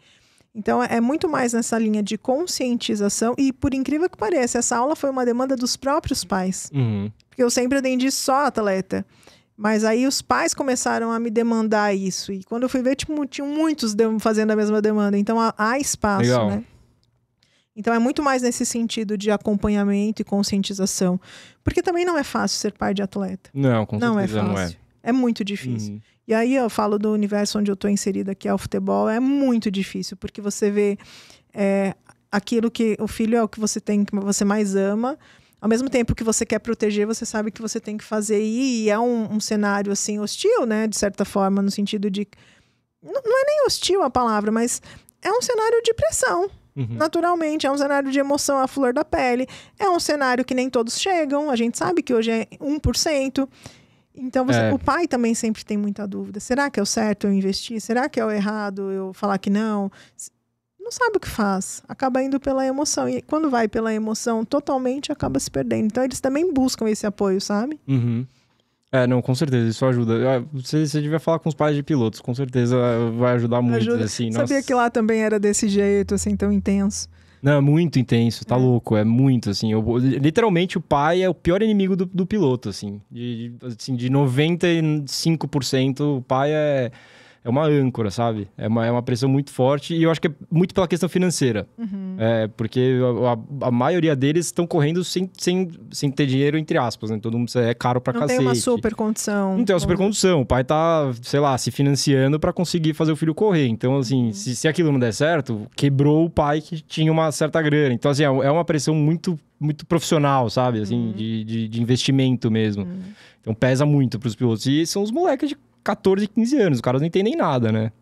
B: Então, é muito mais nessa linha de conscientização. E, por incrível que pareça, essa aula foi uma demanda dos próprios pais. Uhum. Porque eu sempre atendi só atleta. Mas aí os pais começaram a me demandar isso. E quando eu fui ver, tipo, tinham muitos fazendo a mesma demanda. Então, há, há espaço, Legal. né? Então é muito mais nesse sentido de acompanhamento e conscientização. Porque também não é fácil ser pai de atleta. Não, com não é certeza é fácil. não é. É muito difícil. Uhum. E aí eu falo do universo onde eu estou inserida, que é o futebol, é muito difícil, porque você vê é, aquilo que o filho é o que você tem, que você mais ama. Ao mesmo tempo que você quer proteger, você sabe que você tem que fazer. E é um, um cenário assim hostil, né? De certa forma, no sentido de. Não, não é nem hostil a palavra, mas é um cenário de pressão. Uhum. Naturalmente, é um cenário de emoção à flor da pele. É um cenário que nem todos chegam. A gente sabe que hoje é 1%. Então, você, é. o pai também sempre tem muita dúvida. Será que é o certo eu investir? Será que é o errado eu falar que não? Não sabe o que faz. Acaba indo pela emoção. E quando vai pela emoção totalmente, acaba se perdendo. Então, eles também buscam esse apoio, sabe?
A: Uhum. É, não, com certeza, isso ajuda. Ah, você, você devia falar com os pais de pilotos, com certeza ah, vai ajudar muito, ajuda. assim. Sabia nossa... que
B: lá também era desse jeito, assim, tão intenso.
A: Não, é muito intenso, tá é. louco, é muito, assim. Eu, literalmente, o pai é o pior inimigo do, do piloto, assim. De, de, assim, de 95%, o pai é é uma âncora, sabe? É uma, é uma pressão muito forte e eu acho que é muito pela questão financeira. Uhum. É, porque a, a, maioria deles estão correndo sem, sem, sem ter dinheiro, entre aspas, né? Todo mundo é caro pra Não cacete. Não tem uma
B: super condição. Não tem uma super
A: condição. O pai tá, sei lá, se financiando para conseguir fazer o filho correr. Então, assim, uhum. se, se aquilo não der certo, quebrou o pai que tinha uma certa grana. Então, assim, é, é uma pressão muito, muito profissional, sabe? Assim, uhum. de, de, de, investimento mesmo. Uhum. Então, pesa muito pros pilotos. E são os moleques de 14, 15 anos. Os caras não entendem nada, né?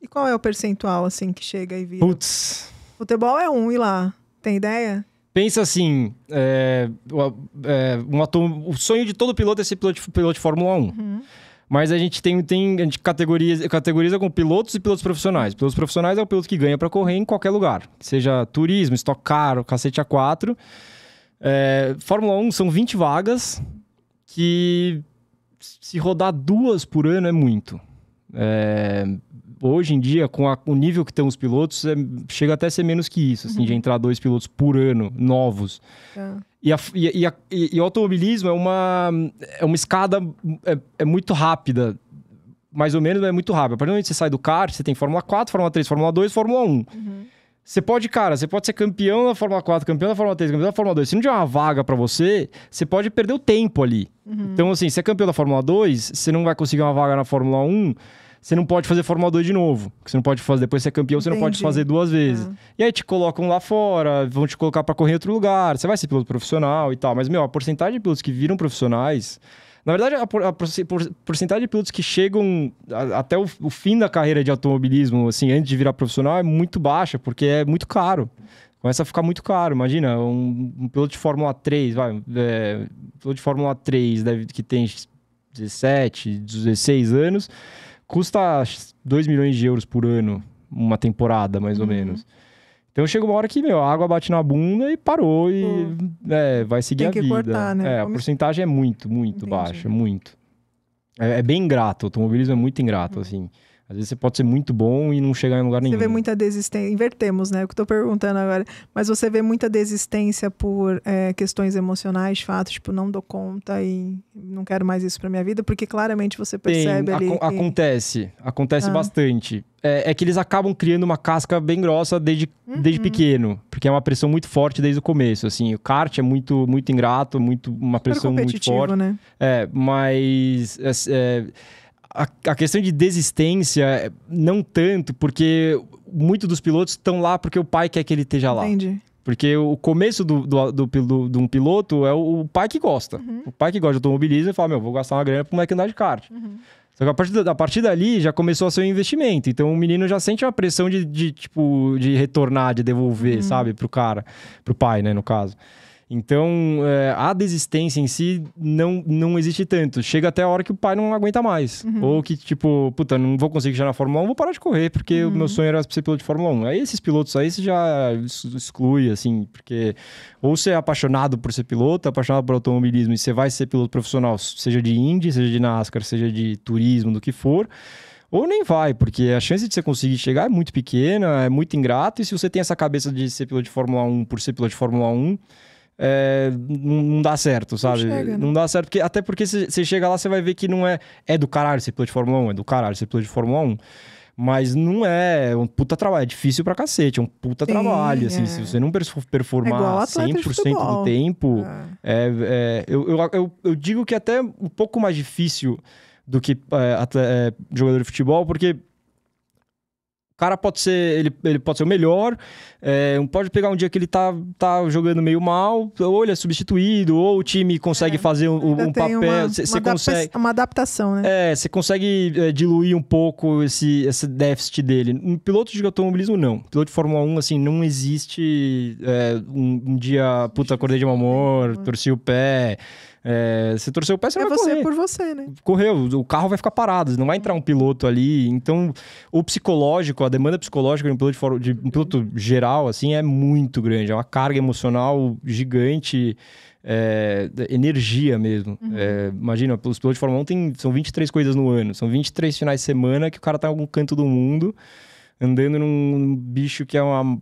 B: E qual é o percentual, assim, que chega e vira? Putz. Futebol é um, e lá? Tem ideia?
A: Pensa assim, é, é, um, o sonho de todo piloto é ser piloto de, piloto de Fórmula 1. Uhum. Mas a gente tem, tem a gente categoriza, categoriza com pilotos e pilotos profissionais. Pilotos profissionais é o piloto que ganha para correr em qualquer lugar. Seja turismo, estoque caro, cacete a 4. É, Fórmula 1 são 20 vagas que se rodar duas por ano é muito. É, hoje em dia, com a, o nível que tem os pilotos, é, chega até a ser menos que isso, assim, uhum. de entrar dois pilotos por ano, novos. Tá. E, e, e, e, automobilismo é uma, é uma escada é, é, muito rápida. Mais ou menos é muito rápida. A partir do momento que você sai do kart, você tem Fórmula 4, Fórmula 3, Fórmula 2, Fórmula 1. Uhum. Você pode, cara, você pode ser campeão da Fórmula 4, campeão da Fórmula 3, campeão da Fórmula 2. Se não tiver uma vaga para você, você pode perder o tempo ali. Uhum. Então, assim, se é campeão da Fórmula 2, você não vai conseguir uma vaga na Fórmula 1, você não pode fazer Fórmula 2 de novo. Você não pode fazer, depois você é campeão, Entendi. você não pode fazer duas vezes. Ah. E aí te colocam lá fora, vão te colocar para correr em outro lugar, você vai ser piloto profissional e tal. Mas, meu, a porcentagem de pilotos que viram profissionais na verdade, a, a porcentagem de pilotos que chegam a, até o, o, fim da carreira de automobilismo, assim, antes de virar profissional, é muito baixa, porque é muito caro. Começa a ficar muito caro. Imagina, um, um piloto de Fórmula 3, vai, é, um piloto de Fórmula 3 deve, que tem 17, 16 anos, custa 2 milhões de euros por ano, uma temporada, mais ou uhum. menos. Então chega uma hora que, meu, a água bate na bunda e parou e hum. é, vai seguir Tem a que vida. Cortar, né? É, Como... a porcentagem é muito, muito Entendi. baixa, muito. É, é, bem ingrato, o automobilismo é muito ingrato, hum. assim. Às vezes você pode ser muito bom e não chegar em lugar você nenhum. Você vê
B: muita desistência. Invertemos, né? O que eu tô perguntando agora. Mas você vê muita desistência por é, questões emocionais, fato, tipo, não dou conta e não quero mais isso pra minha vida, porque claramente você percebe Tem, ali. Ac que...
A: Acontece. Acontece ah. bastante. É, é, que eles acabam criando uma casca bem grossa desde, uhum. desde pequeno. Porque é uma pressão muito forte desde o começo. Assim, o kart é muito, muito ingrato, muito, uma Super pressão muito forte. Né? É, mas. É, é a, a questão de desistência, é, não tanto, porque muito dos pilotos estão lá porque o pai quer que ele esteja lá. Entendi. Porque o começo do, do, do, do, de um piloto é o, o pai que gosta. Uhum. O pai que gosta de automobilismo e fala: Meu, vou gastar uma grana para moleque andar de kart. Uhum. Só que a partir, a partir dali já começou a ser um investimento. Então o menino já sente uma pressão de, de tipo, de retornar, de devolver, uhum. sabe? o cara, o pai, né, no caso. Então, é, a desistência em si não, não existe tanto. Chega até a hora que o pai não aguenta mais. Uhum. Ou que, tipo, puta, não vou conseguir já na Fórmula 1, vou parar de correr, porque uhum. o meu uhum. sonho era ser piloto de Fórmula 1. Aí esses pilotos aí você já exclui, assim, porque ou você é apaixonado por ser piloto, apaixonado por automobilismo, e você vai ser piloto profissional, seja de Indy, seja de NASCAR, seja de turismo, do que for ou nem vai, porque a chance de você conseguir chegar é muito pequena, é muito ingrato, e se você tem essa cabeça de ser piloto de Fórmula 1 por ser piloto de Fórmula 1, é, não dá certo, sabe? Não, chega, né? não dá certo, porque, até porque você chega lá, você vai ver que não é. É do caralho ser piloto de Fórmula 1, é do caralho ser piloto de Fórmula 1. Mas não é, é um puta trabalho, é difícil pra cacete, é um puta Sim, trabalho, assim, é. se você não é performar é 100% do tempo, é. Eu, eu, eu, eu, digo que é até um pouco mais difícil do que até, jogador de futebol, porque o cara pode ser, ele, ele pode ser o melhor, é, pode pegar um dia que ele tá, tá jogando meio mal, ou ele é substituído, ou o time consegue é, fazer um, um papel. Uma, cê, uma, cê consegue,
B: uma adaptação, né?
A: É, você consegue é, diluir um pouco esse, esse déficit dele. Um piloto de automobilismo, não. Piloto de Fórmula 1, assim, não existe é, um, um, dia, puta, acordei de mau humor, torci o pé. É, se torceu o pé, você é vai você
B: correr. por você, né?
A: Correu, o carro vai ficar parado, não vai entrar um piloto ali. Então, o psicológico, a demanda psicológica de um piloto, de, de um piloto geral, assim, é muito grande. É uma carga emocional gigante. É, energia mesmo. Uhum. É, imagina, os pilotos de Fórmula 1 tem, são 23 coisas no ano, são 23 finais de semana que o cara tá em algum canto do mundo andando num bicho que é uma.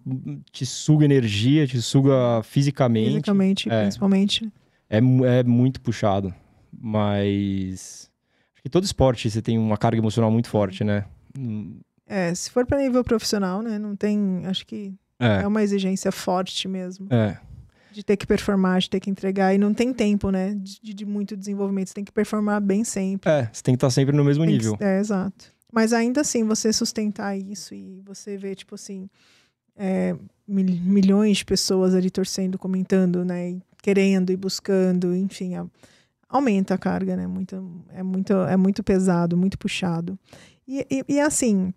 A: te suga energia, te suga fisicamente. Fisicamente, é. principalmente. É, é muito puxado. Mas. Acho que todo esporte você tem uma carga emocional muito forte, né?
B: É, se for para nível profissional, né? Não tem. Acho que é, é uma exigência forte mesmo. É. De ter que performar, de ter que entregar. E não tem tempo, né? De, de muito desenvolvimento. Você tem que performar bem sempre.
A: É, você tem que estar tá sempre no mesmo tem nível. Que, é,
B: exato. Mas ainda assim, você sustentar isso e você ver, tipo assim, é, milhões de pessoas ali torcendo, comentando, né? E querendo e buscando, enfim, aumenta a carga, né? Muito, é, muito, é muito pesado, muito puxado. E, e, e assim,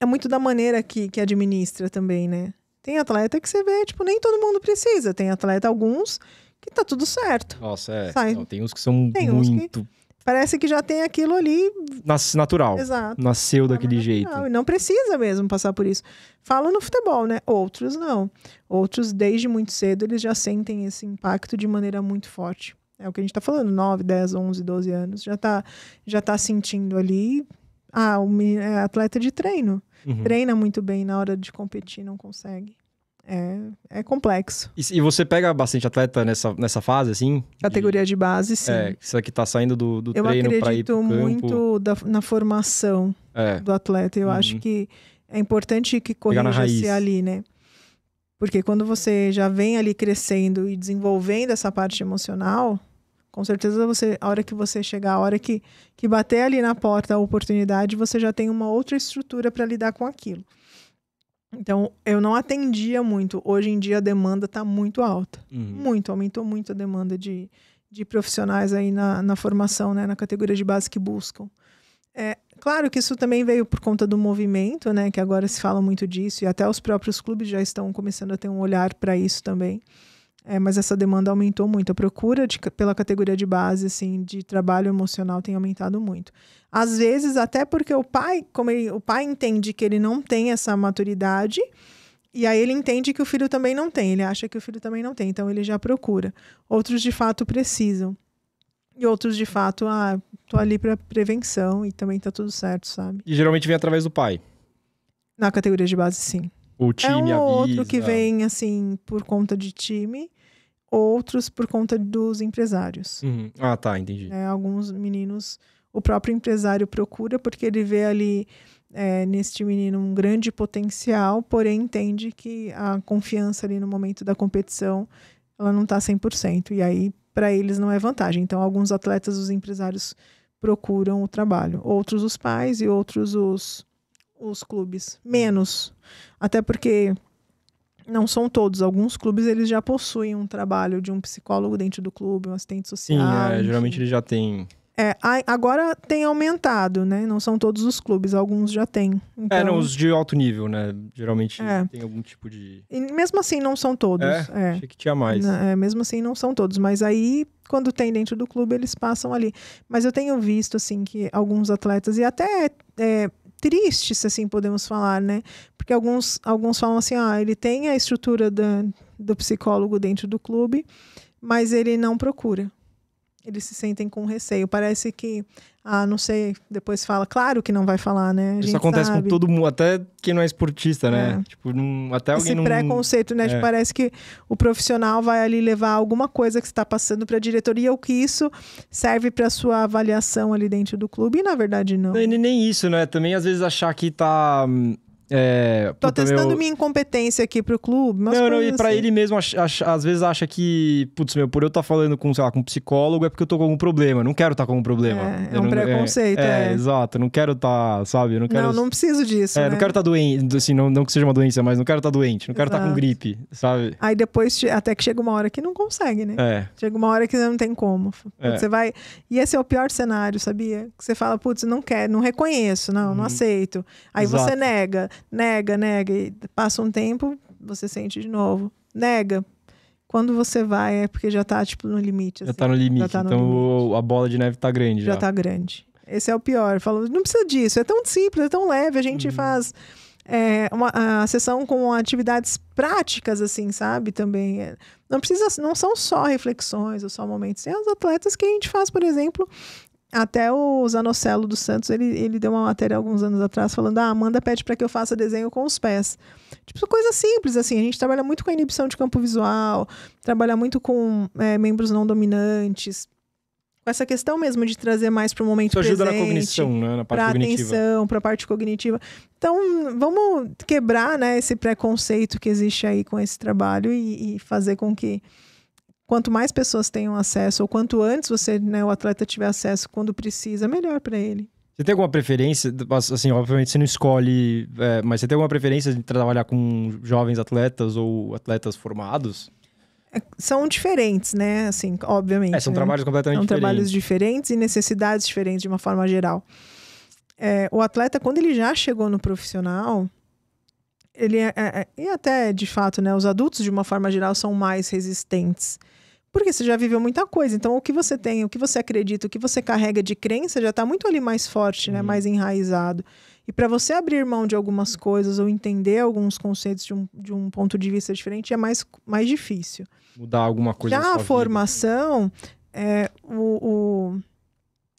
B: é muito da maneira que, que administra também, né? Tem atleta que você vê, tipo, nem todo mundo precisa. Tem atleta alguns que tá tudo certo.
A: Nossa, é. Não, tem uns que são tem muito. Que
B: Parece que já tem aquilo ali.
A: Nasce natural. Exato. Nasceu tá daquele natural.
B: jeito. E não precisa mesmo passar por isso. Falo no futebol, né? Outros não. Outros, desde muito cedo, eles já sentem esse impacto de maneira muito forte. É o que a gente está falando, 9, 10, 11, 12 anos. Já está já tá sentindo ali. Ah, o é atleta de treino. Uhum. Treina muito bem na hora de competir, não consegue. É, é complexo.
A: E, e, você pega bastante atleta nessa, nessa fase, assim?
B: Categoria de, de base, é, sim. É,
A: isso aqui tá saindo do, do treino para ir pro campo. Eu acredito muito
B: da, na formação
A: é. do atleta. Eu uhum. acho
B: que é importante que corrija-se ali, né? Porque quando você já vem ali crescendo e desenvolvendo essa parte emocional, com certeza você, a hora que você chegar, a hora que, que bater ali na porta a oportunidade, você já tem uma outra estrutura para lidar com aquilo. Então, eu não atendia muito. Hoje em dia, a demanda está muito alta. Uhum. Muito, aumentou muito a demanda de, de profissionais aí na, na formação, né? na categoria de base que buscam. É, claro que isso também veio por conta do movimento, né? que agora se fala muito disso, e até os próprios clubes já estão começando a ter um olhar para isso também. É, mas essa demanda aumentou muito. A procura de, pela categoria de base, assim, de trabalho emocional tem aumentado muito. Às vezes, até porque o pai, como ele, o pai entende que ele não tem essa maturidade, e aí ele entende que o filho também não tem, ele acha que o filho também não tem, então ele já procura. Outros de fato precisam. E outros de fato, ah, tô ali para prevenção e também tá tudo certo, sabe?
A: E geralmente vem através do pai.
B: Na categoria de base, sim.
A: O time é um avisa. outro que vem
B: assim por conta de time, outros por conta dos empresários. Uhum. Ah, tá, entendi. É, alguns meninos, o próprio empresário procura porque ele vê ali é, neste menino um grande potencial, porém entende que a confiança ali no momento da competição ela não está 100%. E aí, para eles, não é vantagem. Então, alguns atletas, os empresários procuram o trabalho, outros os pais e outros os, os clubes. Menos. Até porque não são todos. Alguns clubes eles já possuem um trabalho de um psicólogo dentro do clube, um assistente social. Sim, é,
A: geralmente ele já tem.
B: É, agora tem aumentado, né? Não são todos os clubes, alguns já têm. Então... É, não, então os
A: de alto nível, né? Geralmente é. tem algum tipo de.
B: E mesmo assim não são todos. É, é. Achei que tinha
A: mais. É,
B: mesmo assim não são todos, mas aí quando tem dentro do clube eles passam ali. Mas eu tenho visto assim que alguns atletas e até é, triste, se assim podemos falar, né? Porque alguns, alguns falam assim, ah, ele tem a estrutura da, do psicólogo dentro do clube, mas ele não procura eles se sentem com receio. Parece que, ah, não sei, depois fala, claro que não vai falar, né? Isso acontece sabe. com todo
A: mundo, até quem não é esportista, né? É. Tipo, não, até alguém Esse preconceito, né? É. parece
B: que o profissional vai ali levar alguma coisa que está passando para a diretoria ou que isso serve para sua avaliação ali dentro do clube e na verdade não. E
A: nem isso, né? Também às vezes achar que tá hum, é, Tô testando meu...
B: minha incompetência aqui pro clube. não, não, e pra assim. ele
A: mesmo, ach, ach, às vezes acha que, putz, meu, por eu estar tá falando com, sei lá, com um psicólogo é porque eu tô com algum problema. não quero estar tá com algum problema. É, é um não, é, preconceito. É, é, é, exato. Não quero estar, tá, sabe? Não, quero, não, não preciso
B: disso. É, né? não quero estar tá
A: doente, assim, não, não que seja uma doença, mas não quero estar tá doente, não quero estar tá com gripe, sabe?
B: Aí depois, até que chega uma hora que não consegue, né? É. Chega uma hora que não tem como. É. Você vai. E esse é o pior cenário, sabia? Que você fala, putz, não quero, não reconheço, não, não uhum. aceito. Aí exato. você nega nega, nega. E passa um tempo, você sente de novo. Nega. Quando você vai, é porque já tá, tipo, no limite. Assim. Tá já tá no limite. Tá no então
A: limite. a bola de neve tá grande. Já, já tá
B: grande. Esse é o pior. Falou, não precisa disso. É tão simples, é tão leve. A gente uhum. faz é, uma, a sessão com atividades práticas, assim, sabe? Também. É. Não precisa, não são só reflexões ou só momentos. Tem os atletas que a gente faz, por exemplo, até o Zanocelo dos Santos, ele, ele deu uma matéria alguns anos atrás falando: ah, Amanda pede para que eu faça desenho com os pés. Tipo, coisa simples, assim. A gente trabalha muito com a inibição de campo visual, trabalha muito com é, membros não dominantes com essa questão mesmo de trazer mais para o momento Isso ajuda presente, na cognição, né? na parte pra cognitiva. atenção, para a parte cognitiva. Então, vamos quebrar né, esse preconceito que existe aí com esse trabalho e, e fazer com que quanto mais pessoas tenham acesso, ou quanto antes você, né, o atleta tiver acesso quando precisa, melhor para ele.
A: Você tem alguma preferência? Assim, obviamente você não escolhe, é, mas você tem alguma preferência de trabalhar com jovens atletas ou atletas formados?
B: É, são diferentes, né? Assim, obviamente. É, são né? trabalhos completamente são diferentes. São trabalhos diferentes e necessidades diferentes de uma forma geral. É, o atleta, quando ele já chegou no profissional, ele é, é, é, e até de fato, né, os adultos de uma forma geral são mais resistentes porque você já viveu muita coisa. Então, o que você tem, o que você acredita, o que você carrega de crença já está muito ali mais forte, né? Uhum. Mais enraizado. E para você abrir mão de algumas coisas ou entender alguns conceitos de um, de um ponto de vista diferente é mais, mais difícil. Mudar alguma coisa. Já a formação, é, o,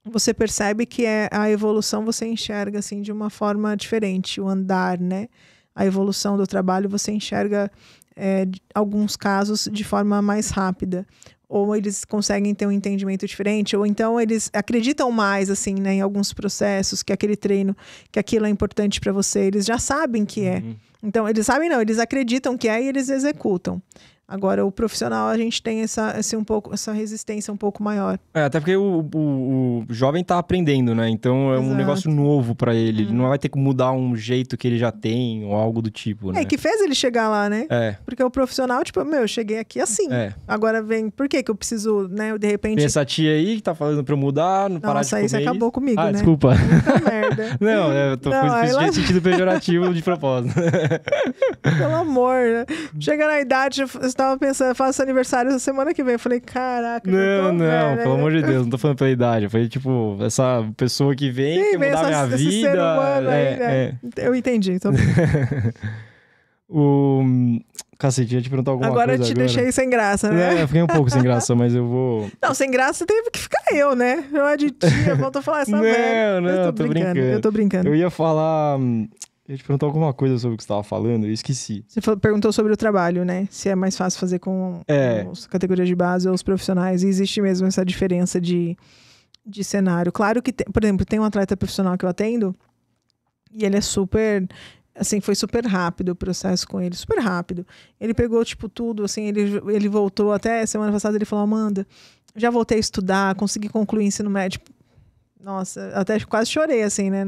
B: o, você percebe que é a evolução você enxerga assim de uma forma diferente, o andar, né? A evolução do trabalho você enxerga é, alguns casos de forma mais rápida. Ou eles conseguem ter um entendimento diferente, ou então eles acreditam mais, assim, né, em alguns processos, que aquele treino, que aquilo é importante para você, eles já sabem que é. Uhum. Então, eles sabem não, eles acreditam que é e eles executam. Agora, o profissional, a gente tem essa, esse um pouco, essa resistência um pouco maior.
A: É, até porque o, o, o jovem está aprendendo, né? Então é Exato. um negócio novo para ele. Hum. Ele uhum. não vai ter que mudar um jeito que ele já tem ou algo do tipo, é, né? É, que
B: fez ele chegar lá, né? É. Porque o profissional, tipo, meu, eu cheguei aqui assim. É. Agora vem, por que que eu preciso, né? Eu, de repente. Tem essa
A: tia aí que tá falando pra eu mudar,
B: não parar Nossa, de comer. Nossa, você acabou comigo, ah, né? desculpa. merda.
A: Não, é, eu tô não, com ela... sentido pejorativo de propósito.
B: Pelo amor, né? Chega na idade, tava pensando, faço aniversário essa semana que vem. Eu falei, caraca, Não, não, pelo amor de Deus,
A: não tô falando pela idade. Foi tipo, essa pessoa que vem, Sim, que vem mudar essa, minha esse vida. Ser humano né? é, aí, é.
B: Eu entendi, então.
A: o. Cacete, ia te perguntar alguma agora coisa. Te agora te deixei sem graça, né? É, eu fiquei um pouco sem graça, mas eu vou.
B: Não, sem graça teve que ficar eu, né? Eu aditia, volto a falar essa merda. Não, não, eu tô, tô brincando, brincando. Eu tô brincando. Eu
A: ia falar eu ia te perguntar alguma coisa sobre o que você estava falando, eu esqueci.
B: Você perguntou sobre o trabalho, né? Se é mais fácil fazer com é. as categorias de base ou os profissionais. E existe mesmo essa diferença de, de cenário. Claro que, tem, por exemplo, tem um atleta profissional que eu atendo e ele é super. Assim, foi super rápido o processo com ele, super rápido. Ele pegou, tipo, tudo, assim, ele, ele voltou até semana passada, ele falou, Amanda, já voltei a estudar, consegui concluir ensino médio. Nossa, até quase chorei, assim, né?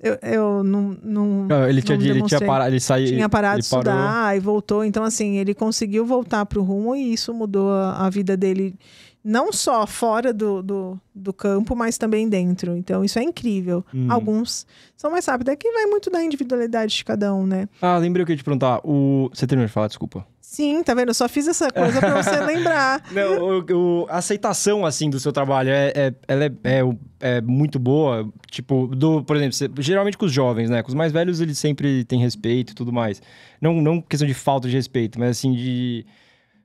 B: Eu, eu não, não, não Ele tinha, não ele tinha parado, ele saiu. Tinha parado de estudar parou. e voltou. Então, assim, ele conseguiu voltar para o rumo e isso mudou a, a, vida dele, não só fora do, do, do, campo, mas também dentro. Então, isso é incrível. Hum. Alguns são mais rápidos. Aqui é vai muito da individualidade de cada um, né?
A: Ah, lembrei o que eu ia te perguntar. O... Você terminou de falar, desculpa.
B: Sim, tá vendo? Eu só fiz essa coisa pra você
A: lembrar. Não, o, o, a aceitação, assim, do seu trabalho, é, é ela é, é, é, muito boa. Tipo, do, por exemplo, você, geralmente com os jovens, né? Com os mais velhos, eles sempre têm respeito e tudo mais. Não, não questão de falta de respeito, mas assim, de...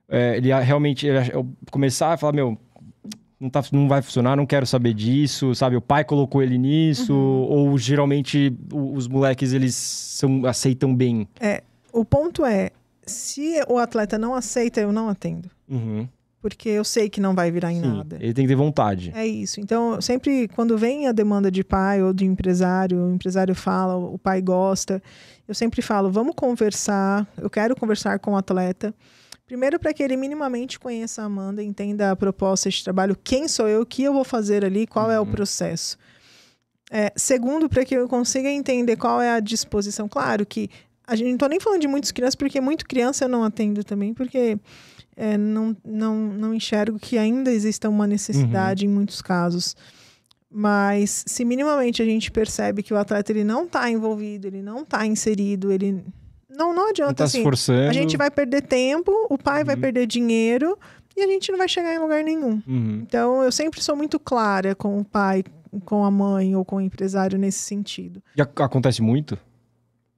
A: É, ele realmente ele, começar a falar, meu, não, tá, não vai funcionar, não quero saber disso, sabe? O pai colocou ele nisso, uhum. ou geralmente os moleques eles são, aceitam bem.
B: É, o ponto é, se o atleta não aceita, eu não atendo. Uhum. Porque eu sei que não vai virar em Sim, nada.
A: Ele tem que ter vontade.
B: É isso. Então, sempre quando vem a demanda de pai ou de empresário, o empresário fala, o pai gosta, eu sempre falo: vamos conversar. Eu quero conversar com o atleta. Primeiro, para que ele minimamente conheça a Amanda, entenda a proposta de trabalho, quem sou eu, o que eu vou fazer ali, qual uhum. é o uhum. processo. É, segundo, para que eu consiga entender qual é a disposição. Claro que a gente não tô nem falando de muitas crianças, porque muito criança eu não atendo também, porque é, não, não, não enxergo que ainda exista uma necessidade uhum. em muitos casos. Mas se minimamente a gente percebe que o atleta ele não está envolvido, ele não está inserido, ele não não adianta não tá assim. A gente vai perder tempo, o pai uhum. vai perder dinheiro e a gente não vai chegar em lugar nenhum. Uhum. Então eu sempre sou muito clara com o pai, com a mãe ou com o empresário nesse sentido.
A: E acontece muito?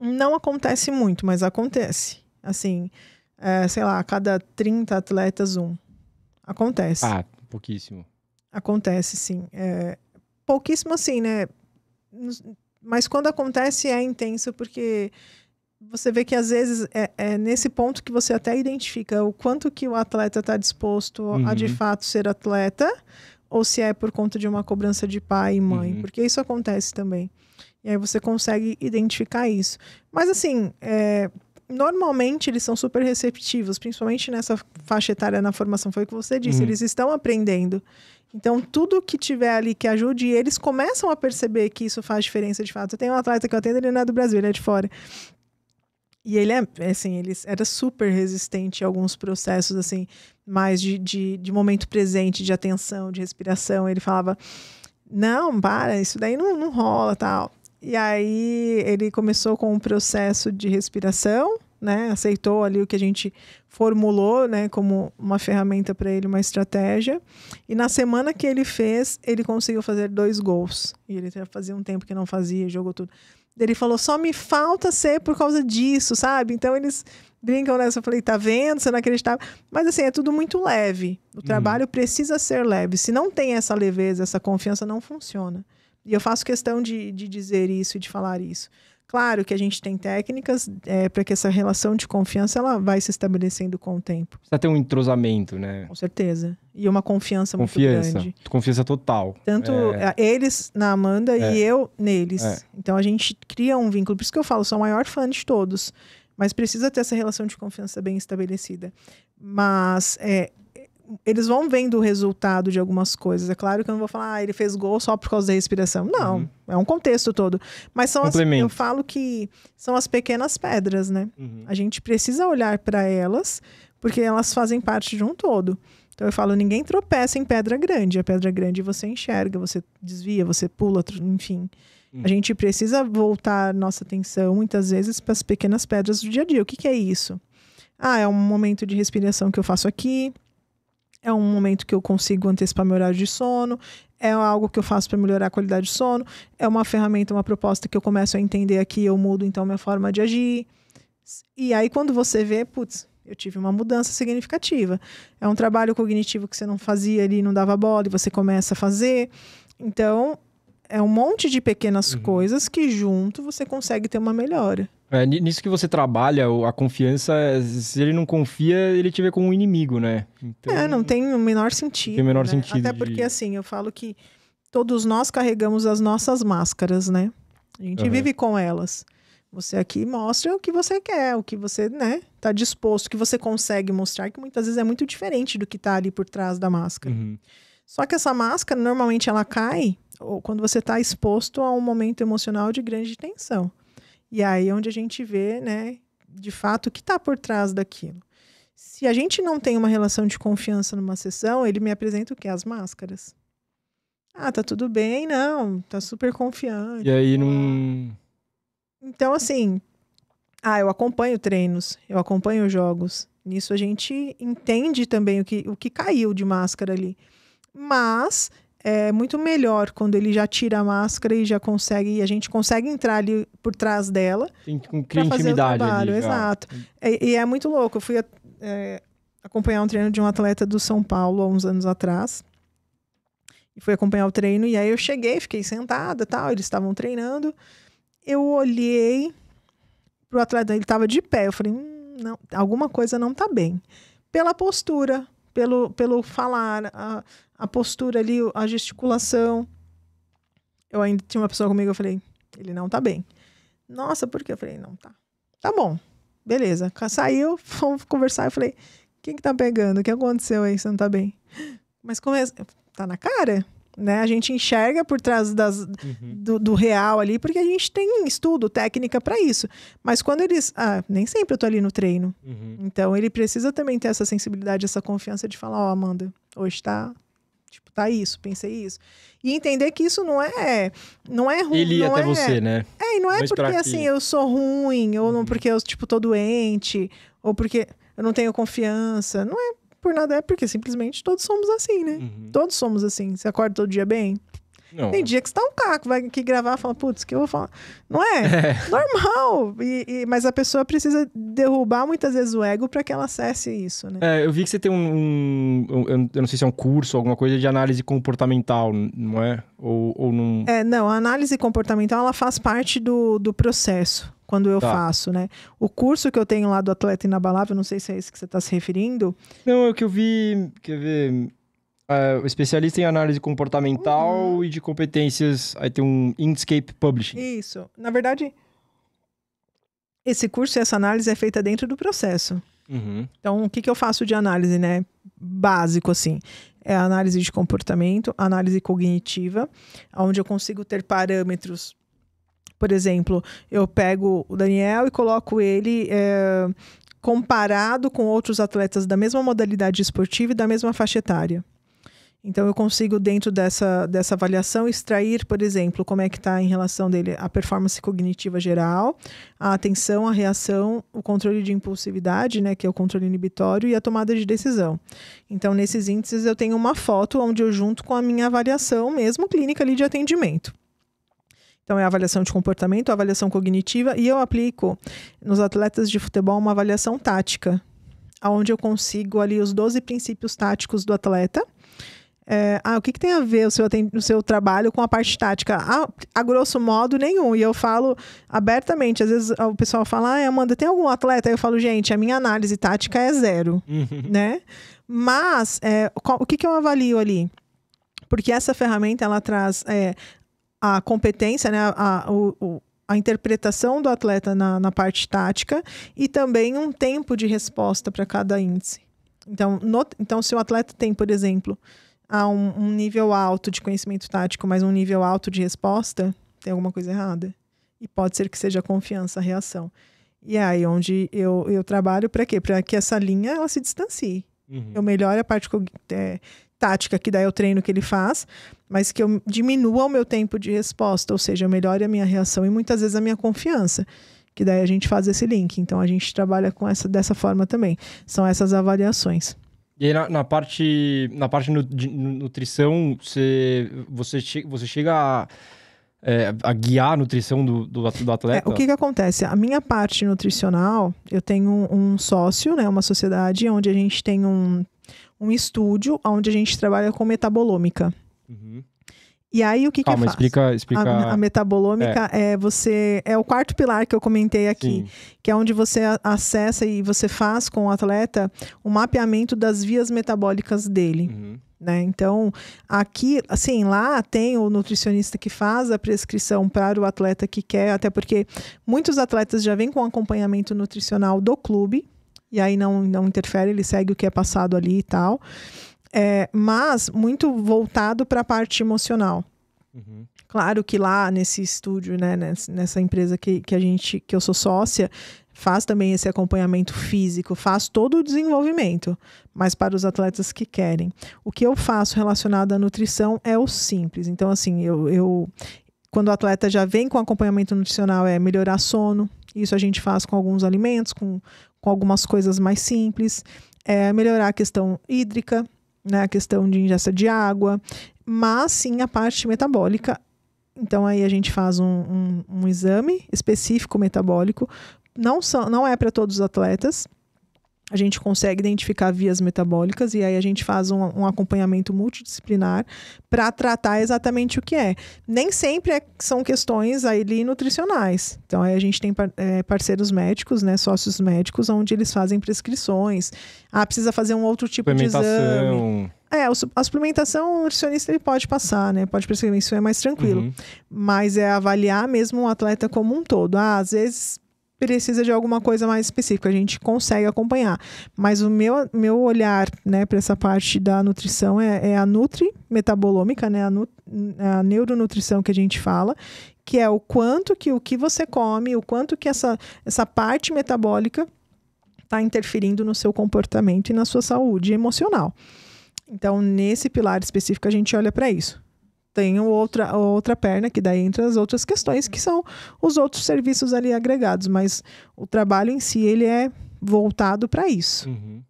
B: Não acontece muito, mas acontece. Assim, é, sei lá, a cada 30 atletas, um. Acontece. Ah, pouquíssimo. Acontece, sim. É, pouquíssimo, assim, né? Mas quando acontece é intenso, porque você vê que às vezes é, é, nesse ponto que você até identifica o quanto que o atleta está disposto uhum. a de uhum. fato ser atleta, ou se é por conta de uma cobrança de pai e mãe, uhum. porque isso acontece também. E aí você consegue identificar isso. Mas assim, é, normalmente eles são super receptivos, principalmente nessa faixa etária na formação, foi o que você disse, uhum. eles estão aprendendo. Então, tudo que tiver ali que ajude, eles começam a perceber que isso faz diferença de fato. Eu tenho um atleta que eu atendo, ele não é do Brasil, ele é de fora. E ele é, assim, ele era super resistente a alguns processos, assim, mais de, de, de momento presente, de atenção, de respiração. Ele falava, não, para, isso daí não, não rola, tal. E aí ele começou com um processo de respiração, né? Aceitou ali o que a gente formulou, né, como uma ferramenta para ele, uma estratégia. E na semana que ele fez, ele conseguiu fazer dois gols. E ele já fazia um tempo que não fazia, jogou tudo. Ele falou: "Só me falta ser por causa disso", sabe? Então eles brincam nessa. Eu falei, tá vendo? Você não acreditava. Mas assim, é tudo muito leve. O uhum. trabalho precisa ser leve. Se não tem essa leveza, essa confiança, não funciona. E eu faço questão de, de dizer isso, de falar isso. Claro que a gente tem técnicas é, para que essa relação de confiança ela vai se estabelecendo com o tempo.
A: Precisa ter um entrosamento, né? Com
B: certeza. E uma confiança, confiança. muito grande.
A: Confiança total. Tanto é...
B: eles na Amanda é. e eu neles. É. Então a gente cria um vínculo. Por isso que eu falo, sou o maior fã de todos. Mas precisa ter essa relação de confiança bem estabelecida. Mas é, eles vão vendo o resultado de algumas coisas. É claro que eu não vou falar, ah, ele fez gol só por causa da respiração. Não, uhum. é um contexto todo. Mas são as, eu falo que são as pequenas pedras, né? Uhum. A gente precisa olhar para elas, porque elas fazem parte de um todo. Então eu falo, ninguém tropeça em pedra grande. A pedra grande você enxerga, você desvia, você pula, enfim. Uhum. A gente precisa voltar nossa atenção muitas vezes para as pequenas pedras do dia a dia. O que, que é isso? Ah, é um momento de respiração que eu faço aqui, é um momento que eu consigo antecipar meu horário de sono, é algo que eu faço para melhorar a qualidade de sono, é uma ferramenta, uma proposta que eu começo a entender aqui, eu mudo então minha forma de agir. E aí quando você vê, putz, eu tive uma mudança significativa. É um trabalho cognitivo que você não fazia ali, não dava bola e você começa a fazer. Então, é um monte de pequenas uhum. coisas que junto você consegue ter uma melhora.
A: É, nisso que você trabalha, a confiança, se ele não confia, ele te vê como um inimigo, né? Então,
B: é, não tem o menor sentido. Tem o menor né? sentido. Até de... porque, assim, eu falo que todos nós carregamos as nossas máscaras, né? A gente uhum. vive com elas. Você aqui mostra o que você quer, o que você, né, tá disposto, o que você consegue mostrar, que muitas vezes é muito diferente do que tá ali por trás da máscara. Uhum. Só que essa máscara, normalmente, ela cai ou quando você está exposto a um momento emocional de grande tensão. E aí é onde a gente vê, né, de fato, o que está por trás daquilo. Se a gente não tem uma relação de confiança numa sessão, ele me apresenta o que? As máscaras. Ah, tá tudo bem, não, tá super confiante. E aí tá não. Então, assim, ah, eu acompanho treinos, eu acompanho jogos. Nisso a gente entende também o que, o que caiu de máscara ali. Mas é muito melhor quando ele já tira a máscara e já consegue, a gente consegue entrar ali por trás dela. com intimidade. Ali, exato. E, e, é muito louco. Eu fui é, acompanhar um treino de um atleta do São Paulo há uns anos atrás. E fui acompanhar o treino. E aí eu cheguei, fiquei sentada tal. Eles estavam treinando. Eu olhei pro atleta, ele estava de pé. Eu falei, hum, não, alguma coisa não tá bem. Pela postura, pelo, pelo falar, a, a postura ali, a gesticulação. Eu ainda tinha uma pessoa comigo, eu falei, ele não tá bem. Nossa, por quê? Eu falei, não tá. Tá bom, beleza. Saiu, fomos conversar, eu falei, quem que tá pegando? O que aconteceu aí? Você não tá bem? Mas começa, é, tá na cara, né? A gente enxerga por trás das, uhum. do, do, real ali, porque a gente tem estudo, técnica para isso. Mas quando eles, ah, nem sempre eu tô ali no treino. Uhum. Então ele precisa também ter essa sensibilidade, essa confiança de falar, ó, oh, Amanda, hoje tá Tipo, tá isso, pensei isso. E entender que isso não é não é ruim. Ele ia até é, você, né? É, e não é Mas porque assim, eu sou ruim, ou não uhum. porque eu, tipo, tô doente, ou porque eu não tenho confiança. Não é por nada, é porque simplesmente todos somos assim, né? Uhum. Todos somos assim. Você acorda todo dia bem? Não. Tem dia que você tá um caco, vai aqui gravar e fala, putz, que eu vou falar? Não é? é. Normal! E, e, mas a pessoa precisa derrubar muitas vezes o ego para que ela acesse isso, né?
A: É, eu vi que você tem um, um, um, Eu não sei se é um curso, alguma coisa de análise comportamental, não é? Ou, ou não.
B: É, não, a análise comportamental ela faz parte do, do processo quando eu tá. faço, né? O curso que eu tenho lá do Atleta Inabalável, não sei se é esse que você está se referindo. Não, é
A: o que eu vi. Quer ver? É, especialista em análise comportamental uhum. e de competências. Aí tem um Inkscape Publishing.
B: Isso. Na verdade, esse curso e essa análise é feita dentro do processo. Uhum. Então, o que, que eu faço de análise, né? Básico, assim. É análise de comportamento, análise cognitiva, onde eu consigo ter parâmetros. Por exemplo, eu pego o Daniel e coloco ele é, comparado com outros atletas da mesma modalidade esportiva e da mesma faixa etária. Então eu consigo dentro dessa, dessa avaliação extrair, por exemplo, como é que está em relação dele a performance cognitiva geral, a atenção, a reação, o controle de impulsividade, né, que é o controle inibitório e a tomada de decisão. Então nesses índices eu tenho uma foto onde eu junto com a minha avaliação mesmo clínica ali de atendimento. Então, é a avaliação de comportamento, a avaliação cognitiva, e eu aplico nos atletas de futebol uma avaliação tática, onde eu consigo ali os 12 princípios táticos do atleta, é, ah, o que, que, tem a ver o seu, o seu trabalho com a parte tática? Ah, a grosso modo, nenhum. E eu falo abertamente. Às vezes o pessoal fala, ah, Amanda, tem algum atleta? Aí eu falo, gente, a minha análise tática é zero, uhum. né? Mas, é, o que, que eu avalio ali? Porque essa ferramenta, ela traz é, a competência, né? A, a, o, a interpretação do atleta na, na parte tática e também um tempo de resposta para cada índice. Então, no, então, se o atleta tem, por exemplo, a um, um nível alto de conhecimento tático, mas um nível alto de resposta, tem alguma coisa errada. E pode ser que seja a confiança, a reação. E é aí onde eu, eu trabalho para quê? Para que essa linha ela se distancie. Uhum. Eu melhore a parte é, tática, que daí é o treino que ele faz, mas que eu diminua o meu tempo de resposta, ou seja, eu melhore a minha reação e muitas vezes a minha confiança. Que daí a gente faz esse link. Então a gente trabalha com essa dessa forma também. São essas avaliações.
A: E aí, na, na parte, na parte nu, de nutrição, você, você, che, você chega a, é, a guiar a nutrição do, do, do é, atleta? É, o que, que
B: acontece? A minha parte nutricional, eu tenho um, sócio, né, uma sociedade, onde a gente tem um, um estúdio onde a gente trabalha com metabolômica. Uhum. E aí o que, Calma, que é explica... A, a metabolômica é. é. você é o quarto pilar que eu comentei aqui, Sim. que é onde você acessa e você faz com o atleta o mapeamento das vias metabólicas dele. Uhum. Né? Então, aqui, assim, lá tem o nutricionista que faz a prescrição para o atleta que quer, até porque muitos atletas já vêm com acompanhamento nutricional do clube, e aí não, não interfere, ele segue o que é passado ali e tal é, mas muito voltado para a parte emocional. Uhum. Claro que lá nesse estúdio, né, nessa empresa que, que a gente, que eu sou sócia, faz também esse acompanhamento físico, faz todo o desenvolvimento, mas para os atletas que querem. O que eu faço relacionado à nutrição é o simples. Então, assim, eu, eu quando o atleta já vem com acompanhamento nutricional, é melhorar sono. Isso a gente faz com alguns alimentos, com, com algumas coisas mais simples. É melhorar a questão hídrica, né, a questão de ingesta de água, mas sim a parte metabólica. Então, aí a gente faz um, um, um exame específico metabólico. Não, são, não é para todos os atletas, a gente consegue identificar vias metabólicas e aí a gente faz um, um acompanhamento multidisciplinar para tratar exatamente o que é. Nem sempre é, são questões ali nutricionais. Então aí a gente tem é, parceiros médicos, né, sócios médicos, onde eles fazem prescrições. Ah, precisa fazer um outro tipo de exame. É, a suplementação, o nutricionista ele pode passar, né? Pode prescrever isso é mais tranquilo. Uhum. Mas é avaliar mesmo um atleta como um todo. Ah, às vezes precisa de alguma coisa mais específica, a gente consegue acompanhar. Mas o meu, meu olhar né, para essa parte da nutrição é, é a nutri metabolômica, né, a, nu, a neuronutrição que a gente fala, que é o quanto que o que você come, o quanto que essa, essa parte metabólica está interferindo no seu comportamento e na sua saúde emocional. Então, nesse pilar específico, a gente olha para isso tem outra, outra perna, que daí entra as outras questões, que são os outros serviços ali agregados, mas o trabalho em si, ele é voltado para isso. Uhum.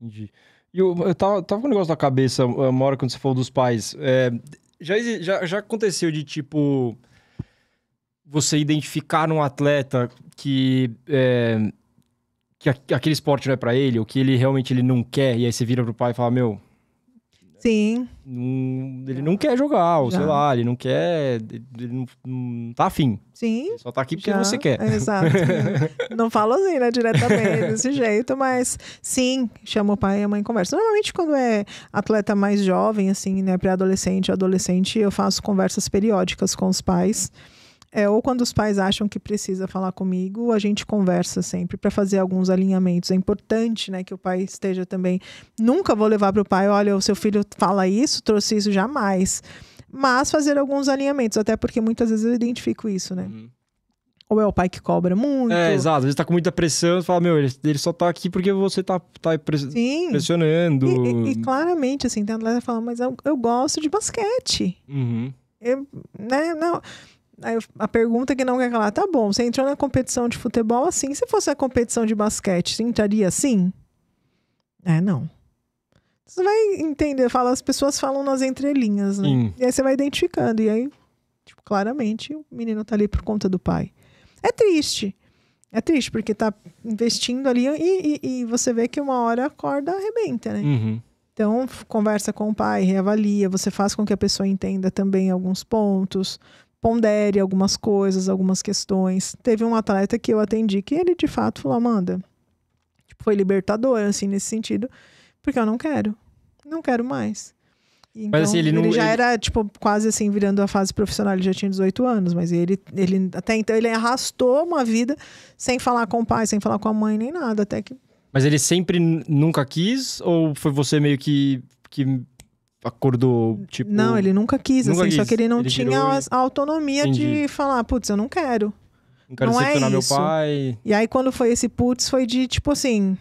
A: Entendi. E eu, eu tava, tava com um negócio na cabeça, eh, uma hora quando você falou dos pais. É, já, já, já aconteceu de tipo. Você identificar um atleta que. É, que aquele esporte não é para ele, ou que ele realmente ele não quer, e aí você vira pro pai e fala: Meu, Sim. Não, ele não quer jogar, ou sei lá, ele não quer. Ele não, não tá afim.
B: Sim. Ele só tá aqui porque já. você quer. É, exato. não falo assim, né, diretamente, desse jeito, mas sim, chama o pai e a mãe conversa. Normalmente, quando é atleta mais jovem, assim, né, pré-adolescente, adolescente, eu faço conversas periódicas com os pais é, ou quando os pais acham que precisa falar comigo, a gente conversa sempre para fazer alguns alinhamentos. É importante, né, que o pai esteja também. Nunca vou levar para o pai, olha, o seu filho fala isso, trouxe isso jamais. Mas fazer alguns alinhamentos, até porque muitas vezes eu identifico isso, né? Uhum. Ou é o pai que cobra muito. É,
A: exato. Às vezes tá com muita pressão, você fala, meu, ele, ele só tá aqui porque você tá, tá pres... pressionando. E, e, e,
B: claramente, assim, tem atleta que fala, mas eu, eu gosto de basquete. Uhum. Eu, né, não... Aí a pergunta é que não quer calar, tá bom, você entrou na competição de futebol assim, se fosse a competição de basquete, você entraria assim? É, não. Você vai entender, fala, as pessoas falam nas entrelinhas, né? E aí você vai identificando, e aí, tipo, claramente o menino tá ali por conta do pai. É triste. É triste, porque tá investindo ali e, e, e você vê que uma hora a corda arrebenta, né? Uhum. Então, conversa com o pai, reavalia, você faz com que a pessoa entenda também alguns pontos, pondere algumas coisas, algumas questões. Teve um atleta que eu atendi que ele de fato falou: Amanda, tipo, foi libertador, assim, nesse sentido, porque eu não quero, não quero mais. Então, mas assim, então, ele, ele já ele... era, tipo, quase assim, virando a fase profissional, ele já tinha 18 anos, mas ele, ele até então ele arrastou uma vida sem falar com o pai, sem falar com a mãe, nem nada, até que.
A: Mas ele sempre nunca quis, ou foi você meio que, que acordou, tipo. Não, ele nunca quis, nunca assim, quis. só que ele não ele tinha a
B: autonomia Entendi. de falar, putz, eu não quero. Não quero não é isso. meu pai. E aí, quando foi esse putz, foi de, tipo assim,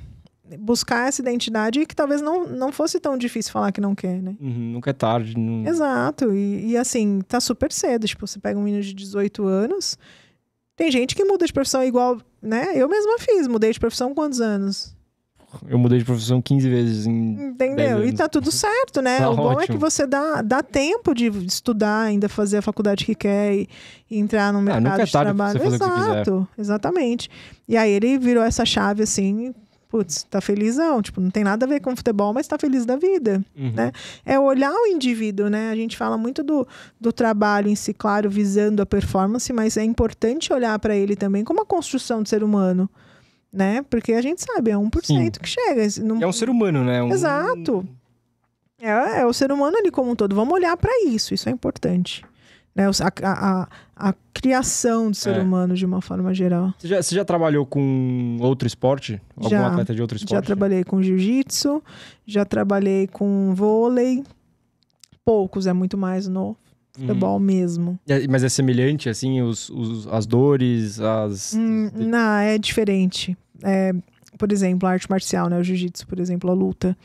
B: buscar essa identidade que talvez não, não fosse tão difícil falar que não quer, né?
A: Uhum, nunca é tarde. Não...
B: Exato. E, e, assim, tá super cedo. Tipo, você pega um menino de 18 anos. Tem gente que muda de profissão igual, né? Eu mesma fiz, mudei de profissão quantos anos?
A: eu mudei de profissão 15 vezes em
B: Entendeu? E tá tudo certo, né? Tá o ótimo. bom é que você dá, dá tempo de estudar, ainda fazer a faculdade que quer e, entrar no ah, é mercado é de trabalho. Exato, exatamente. E aí ele virou essa chave assim, putz, tá felizão. Tipo, não tem nada a ver com futebol, mas tá feliz da vida, uhum. né? É olhar o indivíduo, né? A gente fala muito do, do trabalho em si, claro, visando a performance, mas é importante olhar para ele também como a construção do ser humano né? Porque a gente sabe, é 1% Sim. que chega. Não... É
A: um ser humano, né? Um... Exato.
B: É, é, o ser humano ali como um todo. Vamos olhar para isso, isso é importante. Né? A, a, a criação do ser é. humano de uma forma geral.
A: Você já, você já trabalhou com outro esporte? Algum já, atleta de outro esporte? Já
B: trabalhei com jiu-jitsu, já trabalhei com vôlei. Poucos, é muito mais no Futebol uhum. mesmo.
A: É, mas é semelhante, assim, os, os as dores, as.
B: Hum, não, é diferente. É, por exemplo, a arte marcial, né? O jiu-jitsu, por exemplo, a luta.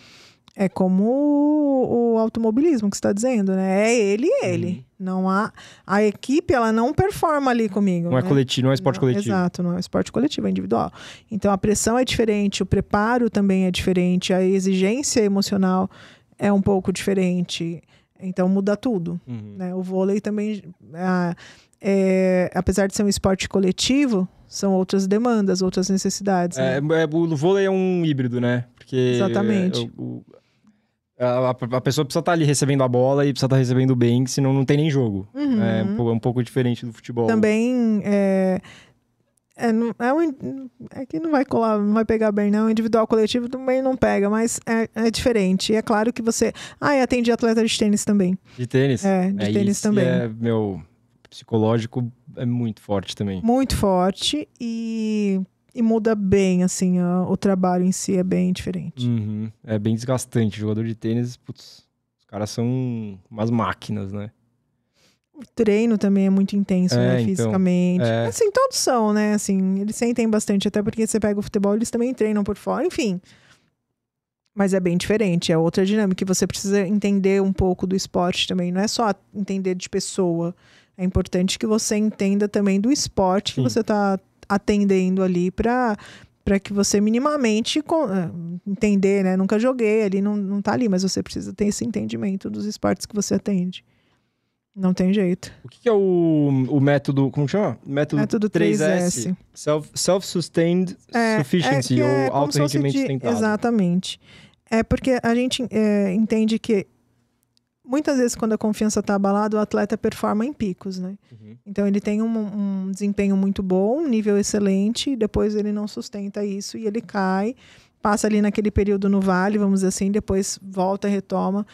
B: É como o, o automobilismo que está dizendo, né? É ele e uhum. ele. Não há a equipe, ela não performa ali comigo. Não é né? é coletivo, não é esporte não, coletivo. Exato, não é esporte coletivo, é individual. Então a pressão é diferente, o preparo também é diferente, a exigência emocional é um pouco diferente. Então muda tudo. Uhum. Né? O vôlei também, a, ah, é, apesar de ser um esporte coletivo, são outras demandas, outras necessidades. Né?
A: É, é o vôlei é um híbrido, né? Porque Exatamente. É, o, a, a, pessoa precisa estar tá ali recebendo a bola e precisa estar tá recebendo bem, senão não tem nem jogo.
B: Uhum. É, um pouco,
A: é, um pouco, diferente do futebol.
B: Também é, é, não, é, um, é que não vai colar, não vai pegar bem, não. Né? Individual coletivo também não pega, mas é, é diferente. E é claro que você. Ah, e atendi atleta de tênis também. De tênis? É, de é, tênis também. É,
A: meu, psicológico é muito forte também.
B: Muito forte e, e muda bem, assim, a, o trabalho em si é bem diferente.
A: Uhum. É bem desgastante. Jogador de tênis, putz, os caras são umas máquinas, né?
B: O treino também é muito intenso, né, é, né? Fisicamente. Então, é... Assim, todos são, né? Assim, eles sentem bastante, até porque você pega o futebol, eles também treinam por fora, enfim. Mas é bem diferente, é outra dinâmica. Você precisa entender um pouco do esporte também. Não é só entender de pessoa. É importante que você entenda também do esporte que você está atendendo ali para para que você minimamente eh, entender, né? Nunca joguei ali, não, não tá ali, mas você precisa ter esse entendimento dos esportes que você atende. Não tem jeito. O que,
A: é o, o método, como chama? Método, método 3S. 3S. Self, self-sustained é, é sufficiency, é, é, ou alto rendimento
B: Exatamente. É porque a gente é, entende que muitas vezes quando a confiança está abalada, o atleta performa em picos, né? Uhum. Então ele tem um, um, desempenho muito bom, um nível excelente, depois ele não sustenta isso e ele cai, passa ali naquele período no vale, vamos dizer assim, depois volta, retoma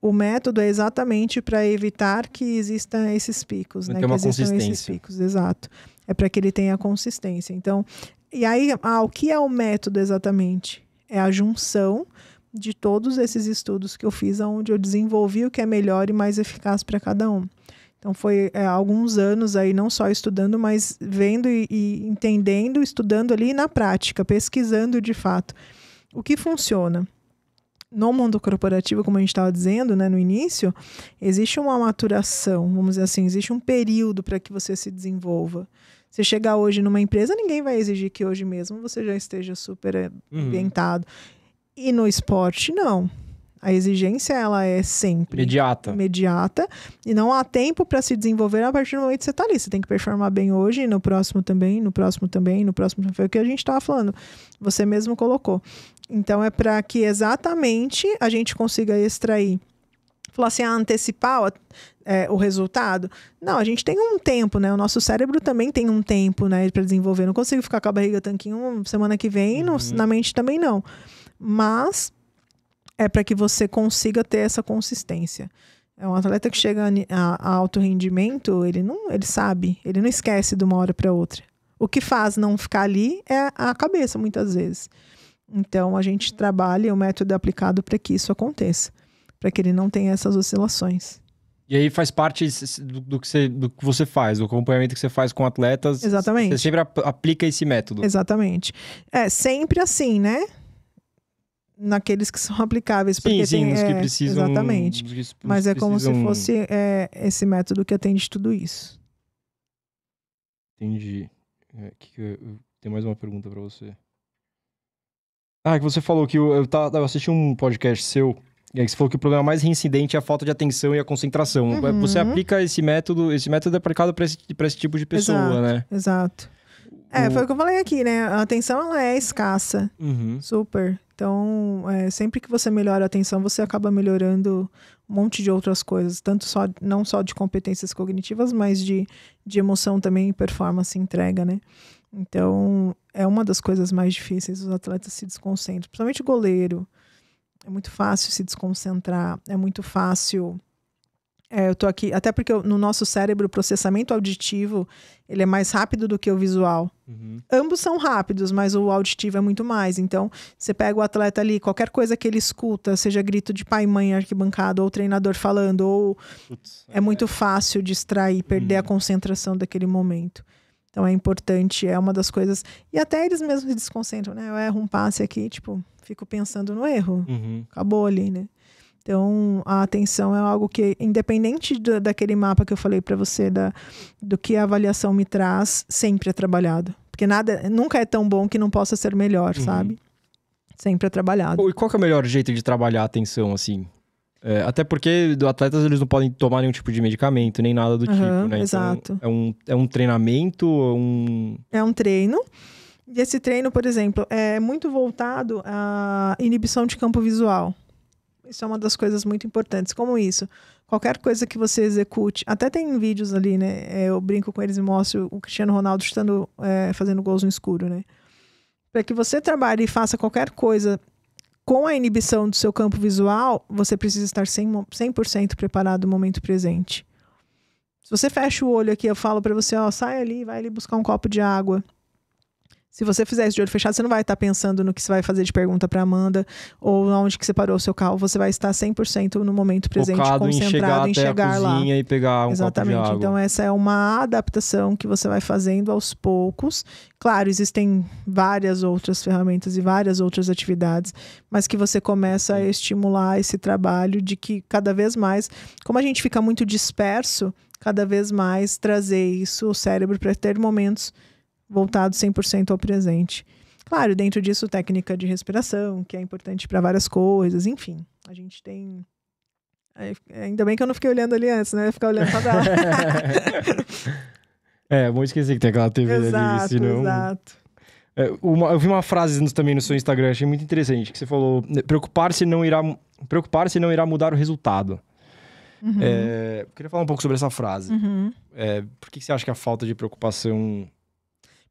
B: o método é exatamente para evitar que né? existam esses picos, né? Que existam esses picos, exato. É para que ele tenha consistência. Então, e aí, ah, o que é o método exatamente? É a junção de todos esses estudos que eu fiz, onde eu desenvolvi o que é melhor e mais eficaz para cada um. Então, foi é, alguns anos aí, não só estudando, mas vendo e, e entendendo, estudando ali na prática, pesquisando de fato o que funciona no mundo corporativo, como a gente estava dizendo né, no início, existe uma maturação, vamos dizer assim, existe um período para que você se desenvolva. Você chegar hoje numa empresa, ninguém vai exigir que hoje mesmo você já esteja super eh, uhum. ambientado. E no esporte, não. A exigência ela é sempre imediata. imediata e não há tempo para se desenvolver a partir do momento que você está ali. Você tem que performar bem hoje, e no próximo também, no próximo também, no próximo. Foi é o que a gente estava falando. Você mesmo colocou. Então, é para que exatamente a gente consiga extrair. Falar assim, ah, antecipar é, o resultado? Não, a gente tem um tempo, né? O nosso cérebro também tem um tempo, né, para desenvolver. Não consigo ficar com a barriga tanquinho semana que vem, uhum. no, na mente também não. Mas é para que você consiga ter essa consistência. É um atleta que chega a, a alto rendimento, ele não, ele sabe, ele não esquece de uma hora para outra. O que faz não ficar ali é a cabeça, muitas vezes. Então, a gente uhum. trabalha o método é aplicado para que isso aconteça, para que ele não tenha essas oscilações.
A: E aí faz parte do, do, que você, do que você faz, do acompanhamento que você faz com atletas. Exatamente. Você sempre aplica esse método.
B: Exatamente. É sempre assim, né? Naqueles que são aplicáveis. Sim, sim, tem, nos é, que precisam. Exatamente. Mas é precisam... como se fosse é, esse método que atende tudo isso.
A: Entendi. É, que, que eu, eu, tem mais uma pergunta para você. Ah, que você falou que eu, eu, eu assisti um podcast seu é, e aí você falou que o problema mais reincidente é a falta de atenção e a concentração. É, uhum. Você aplica esse método, esse método é aplicado para esse, pra esse tipo de pessoa, exato, né?
B: Exato. É, o... É, foi o que eu falei aqui, né? A atenção ela é escassa. Uhum. Super. Então, é, sempre que você melhora a atenção, você acaba melhorando um monte de outras coisas, tanto só, não só de competências cognitivas, mas de, de emoção também, performance, entrega, né? Então, é uma das coisas mais difíceis, os atletas se desconcentram, principalmente o goleiro. É muito fácil se desconcentrar, é muito fácil. É, eu tô aqui, até porque no nosso cérebro o processamento auditivo ele é mais rápido do que o visual. Uhum. Ambos são rápidos, mas o auditivo é muito mais. Então, você pega o atleta ali, qualquer coisa que ele escuta, seja grito de pai e mãe arquibancada, ou treinador falando, ou Putz, é, é, muito fácil distrair, perder uhum. a concentração daquele momento. Então é importante, é uma das coisas. E até eles mesmos se desconcentram, né? Eu erro um passe aqui, tipo, fico pensando no erro. Uhum. Acabou ali, né? Então, a atenção é algo que, independente do, daquele mapa que eu falei para você, da, do que a avaliação me traz, sempre é trabalhado. Porque nada, nunca é tão bom que não possa ser melhor, uhum. sabe? Sempre é trabalhado.
A: E qual é o melhor jeito de trabalhar a atenção, assim? É, até porque do atletas eles não podem tomar nenhum tipo de medicamento, nem nada do uhum, tipo, né? Então, exato. Então, é, um, é um treinamento, um...
B: É um treino. E esse treino, por exemplo, é muito voltado à inibição de campo visual. Isso é uma das coisas muito importantes. Como isso? Qualquer coisa que você execute, até tem vídeos ali, né? É, eu brinco com eles e mostro o Cristiano Ronaldo estando, é, fazendo gols no escuro, né? Para que você trabalhe e faça qualquer coisa com a inibição do seu campo visual, você precisa estar 100%, 100 preparado no momento presente. Se você fecha o olho aqui, eu falo para você, ó, sai ali, vai ali buscar um copo de água. Se você fizer isso de olho fechado, você não vai estar pensando no que você vai fazer de pergunta para Amanda ou onde que você parou o seu carro. Você vai estar 100% no momento presente, Focado concentrado em chegar, em chegar lá. E
A: pegar um Exatamente. Então,
B: essa é uma adaptação que você vai fazendo aos poucos. Claro, existem várias outras ferramentas e várias outras atividades, mas que você começa a estimular esse trabalho de que cada vez mais, como a gente fica muito disperso, cada vez mais trazer isso, o cérebro, para ter momentos voltado 100% ao presente. Claro, dentro disso, técnica de respiração, que é importante para várias coisas, enfim. A gente tem. É, ainda bem que eu não fiquei olhando ali antes, né? Eu ia ficar olhando para ela.
A: é, muito esquecer que tem aquela TV exato, ali, senão. Exato. É, uma, eu vi uma frase no, também no seu Instagram, achei muito interessante, que você falou: né, preocupar-se não irá, preocupar-se não irá mudar o resultado.
B: Uhum. É,
A: eu queria falar um pouco sobre essa frase. Uhum. É, por que você acha que a falta de preocupação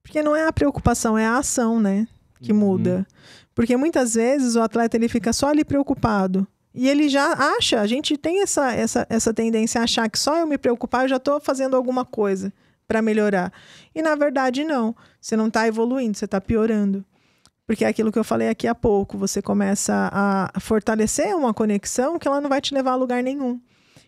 B: porque não é a preocupação, é a ação, né? Que uhum. muda. Porque muitas vezes o atleta ele fica só ali preocupado. E ele já acha, a gente tem essa, essa, essa tendência a achar que só eu me preocupar, eu já estou fazendo alguma coisa para melhorar. E na verdade, não. Você não está evoluindo, você está piorando. Porque é aquilo que eu falei aqui há pouco, você começa a fortalecer uma conexão que ela não vai te levar a lugar nenhum.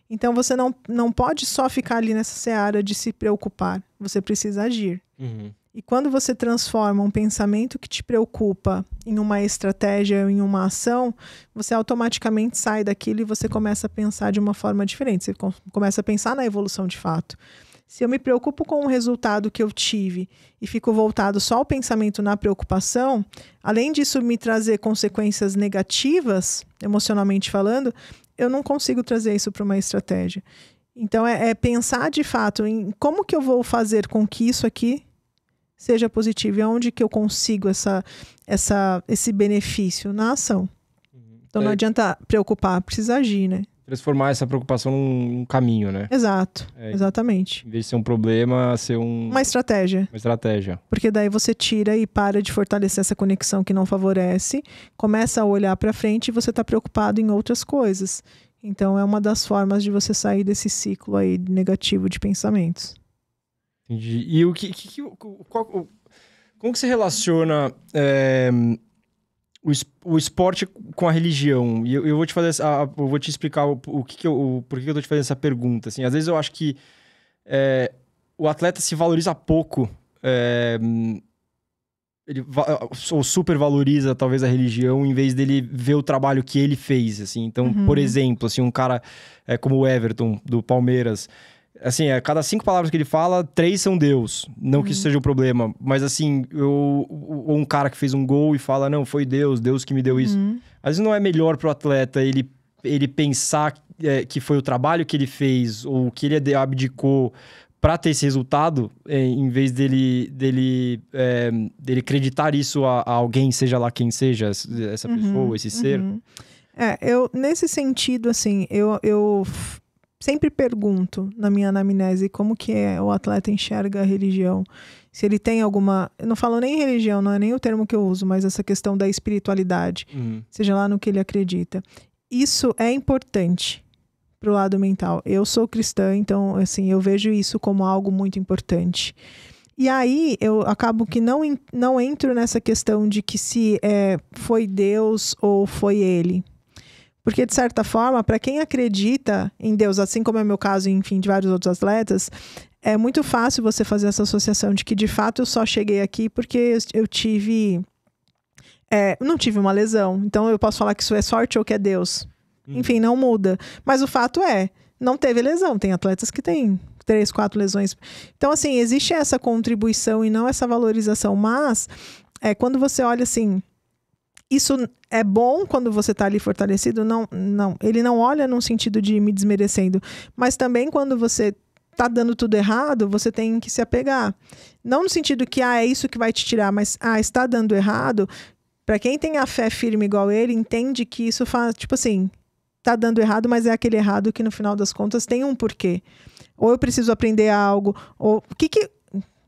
B: Então você não, não pode só ficar ali nessa seara de se preocupar. Você precisa agir. Uhum. E quando você transforma um pensamento que te preocupa em uma estratégia ou em uma ação, você automaticamente sai daquilo e você começa a pensar de uma forma diferente. Você começa a pensar na evolução de fato. Se eu me preocupo com o resultado que eu tive e fico voltado só ao pensamento na preocupação, além disso me trazer consequências negativas, emocionalmente falando, eu não consigo trazer isso para uma estratégia. Então, é, é pensar de fato em como que eu vou fazer com que isso aqui seja positivo. E onde que eu consigo essa, essa, esse benefício? Na ação. Uhum. Então não é. adianta preocupar, precisa agir, né?
A: Transformar essa preocupação num, caminho, né?
B: Exato, é, exatamente. Em
A: vez de ser um problema, ser um... Uma
B: estratégia. Uma
A: estratégia.
B: Porque daí você tira e para de fortalecer essa conexão que não favorece, começa a olhar para frente e você está preocupado em outras coisas. Então é uma das formas de você sair desse ciclo aí negativo de pensamentos.
A: Entendi. E o que. que, que qual, como que se relaciona é, o, o esporte com a religião? E eu, eu vou te fazer essa, eu vou te explicar o, o que, que eu, o, por que eu tô te fazendo essa pergunta. Assim, às vezes eu acho que é, o atleta se valoriza pouco. É, ele ou supervaloriza talvez a religião em vez dele ver o trabalho que ele fez assim então uhum. por exemplo assim um cara é, como o Everton do Palmeiras Assim, a cada cinco palavras que ele fala, três são Deus. Não uhum. que isso uhum. seja o um problema, mas assim, eu, ou um cara que fez um gol e fala, não, foi Deus, Deus que me deu isso. Uhum. Às vezes não é melhor para o atleta ele, ele pensar é, que foi o trabalho que ele fez ou que ele abdicou para ter esse resultado, é, em vez dele, dele, é, dele acreditar isso a, a, alguém, seja lá quem seja essa uhum, pessoa, esse ser. Uhum.
B: É, eu, nesse sentido, assim, eu, eu sempre pergunto na minha anamnese como que é o atleta enxerga a religião. Se ele tem alguma. Eu não falo nem religião, não é nem o termo que eu uso, mas essa questão da espiritualidade, uhum. seja lá no que ele acredita. Isso é importante pro lado mental. Eu sou cristã, então, assim, eu vejo isso como algo muito importante. E aí eu acabo que não, não entro nessa questão de que se é, foi Deus ou foi ele. Porque, de certa forma, para quem acredita em Deus, assim como é meu caso, enfim, de vários outros atletas, é muito fácil você fazer essa associação de que, de fato, eu só cheguei aqui porque eu tive. É, não tive uma lesão. Então, eu posso falar que isso é sorte ou que é Deus. Hum. Enfim, não muda. Mas o fato é, não teve lesão. Tem atletas que têm três, quatro lesões. Então, assim, existe essa contribuição e não essa valorização. Mas, é, quando você olha assim isso é bom quando você está ali fortalecido? Não, não. Ele não olha num sentido de me desmerecendo, mas também quando você tá dando tudo errado, você tem que se apegar. Não no sentido que ah, é isso que vai te tirar, mas ah, está dando errado. Para quem tem a fé firme igual ele, entende que isso faz, tipo assim, tá dando errado, mas é aquele errado que no final das contas tem um porquê. Ou eu preciso aprender algo, ou o que que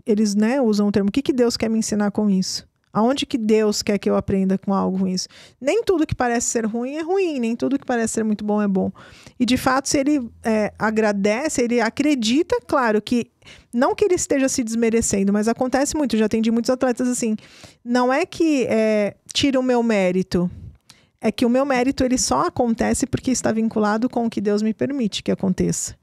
B: eles, né, usam o termo, o que que Deus quer me ensinar com isso? Aonde que Deus quer que eu aprenda com algo ruim? Nem tudo que parece ser ruim é ruim, nem tudo que parece ser muito bom é bom. E de fato, se ele é, agradece, ele acredita, claro, que não que ele esteja se desmerecendo, mas acontece muito. Já atendi muitos atletas assim. Não é que é, tira o meu mérito, é que o meu mérito ele só acontece porque está vinculado com o que Deus me permite que aconteça.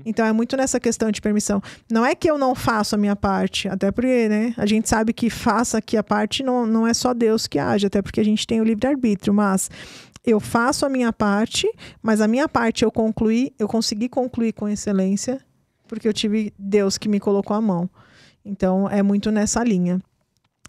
B: Uhum. Então é muito nessa questão de permissão. Não é que eu não faço a minha parte, até porque, né? A gente sabe que faça aqui a parte não, não é só Deus que age, até porque a gente tem o livre-arbítrio, mas eu faço a minha parte, mas a minha parte eu concluí, eu consegui concluir com excelência, porque eu tive Deus que me colocou a mão. Então é muito nessa linha.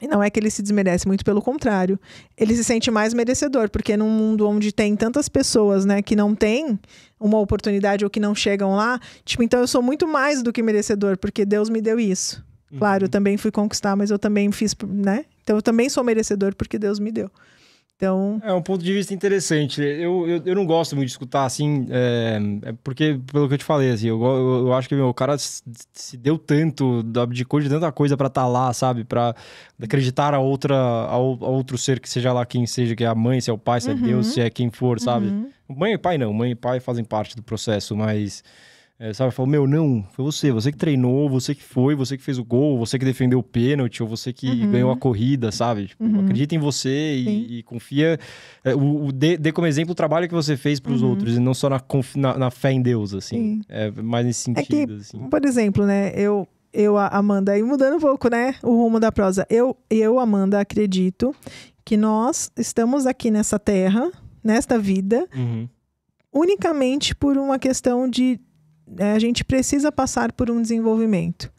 B: E não é que ele se desmerece, muito pelo contrário. Ele se sente mais merecedor, porque num mundo onde tem tantas pessoas, né, que não têm uma oportunidade ou que não chegam lá, tipo, então eu sou muito mais do que merecedor, porque Deus me deu isso. Claro, eu uhum. também fui conquistar, mas eu também fiz, né? Então eu também sou merecedor porque Deus me deu.
A: Então... É um ponto de vista interessante. Eu, eu, eu não gosto muito de escutar assim, é, é porque, pelo que eu te falei, assim, eu, eu, eu acho que meu, o cara se, se, deu tanto, abdicou de tanta coisa para estar tá lá, sabe? Para acreditar a, outra, a, a, outro ser, que seja lá quem seja, que é a mãe, se é o pai, se uhum. é Deus, uhum. se é quem for, sabe? Uhum. Mãe e pai não, mãe e pai fazem parte do processo, mas é, sabe, falou, meu, não, foi você, você que treinou, você que foi, você que fez o gol, você que defendeu o pênalti, ou você que uhum. ganhou a corrida, sabe? Tipo, uhum. Acredita em você e, e confia. É, o, o dê, dê, como exemplo o trabalho que você fez para os uhum. outros, e não só na, na, na, fé em Deus, assim. É mais nesse sentido, é que, assim. Por
B: exemplo, né, eu, eu, Amanda, e mudando um pouco, né, o rumo da prosa. Eu, eu, Amanda, acredito que nós estamos aqui nessa terra, nesta vida, uhum. unicamente por uma questão de é, a gente precisa passar por um desenvolvimento.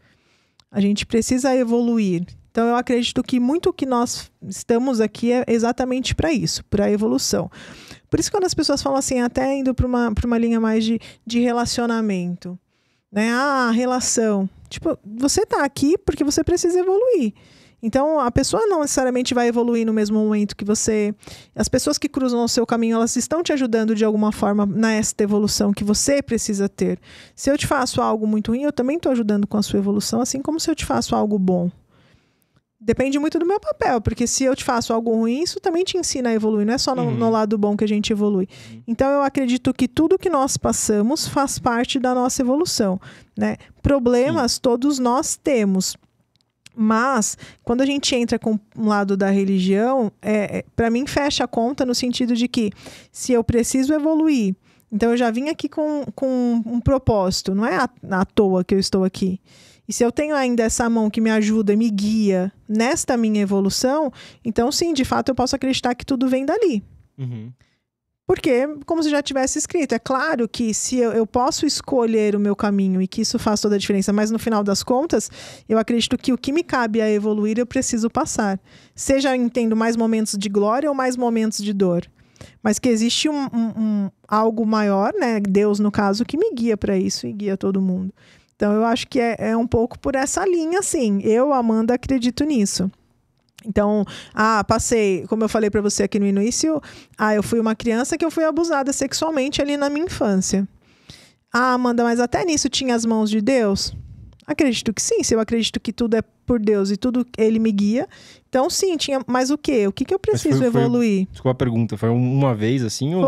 B: A gente precisa evoluir. Então, eu acredito que muito que nós estamos aqui é exatamente para isso, para a evolução. Por isso, quando as pessoas falam assim, até indo para uma, uma linha mais de, de relacionamento, né? Ah, relação. Tipo, você está aqui porque você precisa evoluir. Então, a pessoa não necessariamente vai evoluir no mesmo momento que você. As pessoas que cruzam o seu caminho, elas estão te ajudando de alguma forma nesta evolução que você precisa ter. Se eu te faço algo muito ruim, eu também estou ajudando com a sua evolução, assim como se eu te faço algo bom. Depende muito do meu papel, porque se eu te faço algo ruim, isso também te ensina a evoluir, não é só no, uhum. no lado bom que a gente evolui. Uhum. Então, eu acredito que tudo que nós passamos faz parte da nossa evolução. Né? Problemas, Sim. todos nós temos mas, quando a gente entra com um lado da religião, é, é para mim fecha a conta no sentido de que se eu preciso evoluir, então eu já vim aqui com, com um propósito, não é à, à toa que eu estou aqui. E se eu tenho ainda essa mão que me ajuda, me guia nesta minha evolução, então sim, de fato eu posso acreditar que tudo vem dali. Uhum. Porque, como se já tivesse escrito, é claro que se eu, eu, posso escolher o meu caminho e que isso faz toda a diferença, mas no final das contas, eu acredito que o que me cabe a evoluir eu preciso passar. Seja eu entendo mais momentos de glória ou mais momentos de dor. Mas que existe um, um, um algo maior, né? Deus, no caso, que me guia para isso e guia todo mundo. Então, eu acho que é, é um pouco por essa linha, assim. Eu, Amanda, acredito nisso. Então, ah, passei, como eu falei para você aqui no início, ah, eu fui uma criança que eu fui abusada sexualmente ali na minha infância. Ah, Amanda, mas até nisso tinha as mãos de Deus? Acredito que sim, se eu acredito que tudo é por Deus e tudo ele me guia. Então, sim, tinha. Mas o quê? O que, que eu preciso foi, evoluir? Foi,
A: desculpa a pergunta, foi uma vez assim? Foi,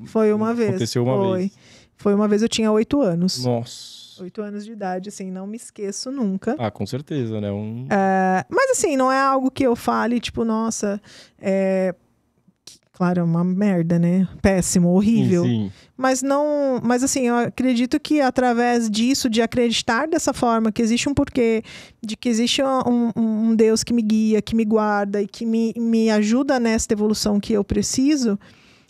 B: ou... foi uma vez. Aconteceu uma foi. vez. Foi uma vez, eu tinha oito anos. Nossa. Oito anos de idade, assim, não me esqueço nunca. Ah, com certeza, né? Um... É, mas assim, não é algo que eu fale, tipo, nossa, é... Claro, é uma merda, né? Péssimo, horrível. Sim, sim. Mas não. Mas assim, eu acredito que através disso, de acreditar dessa forma, que existe um porquê, de que existe um, um, um Deus que me guia, que me guarda e que me, me ajuda nesta evolução que eu preciso,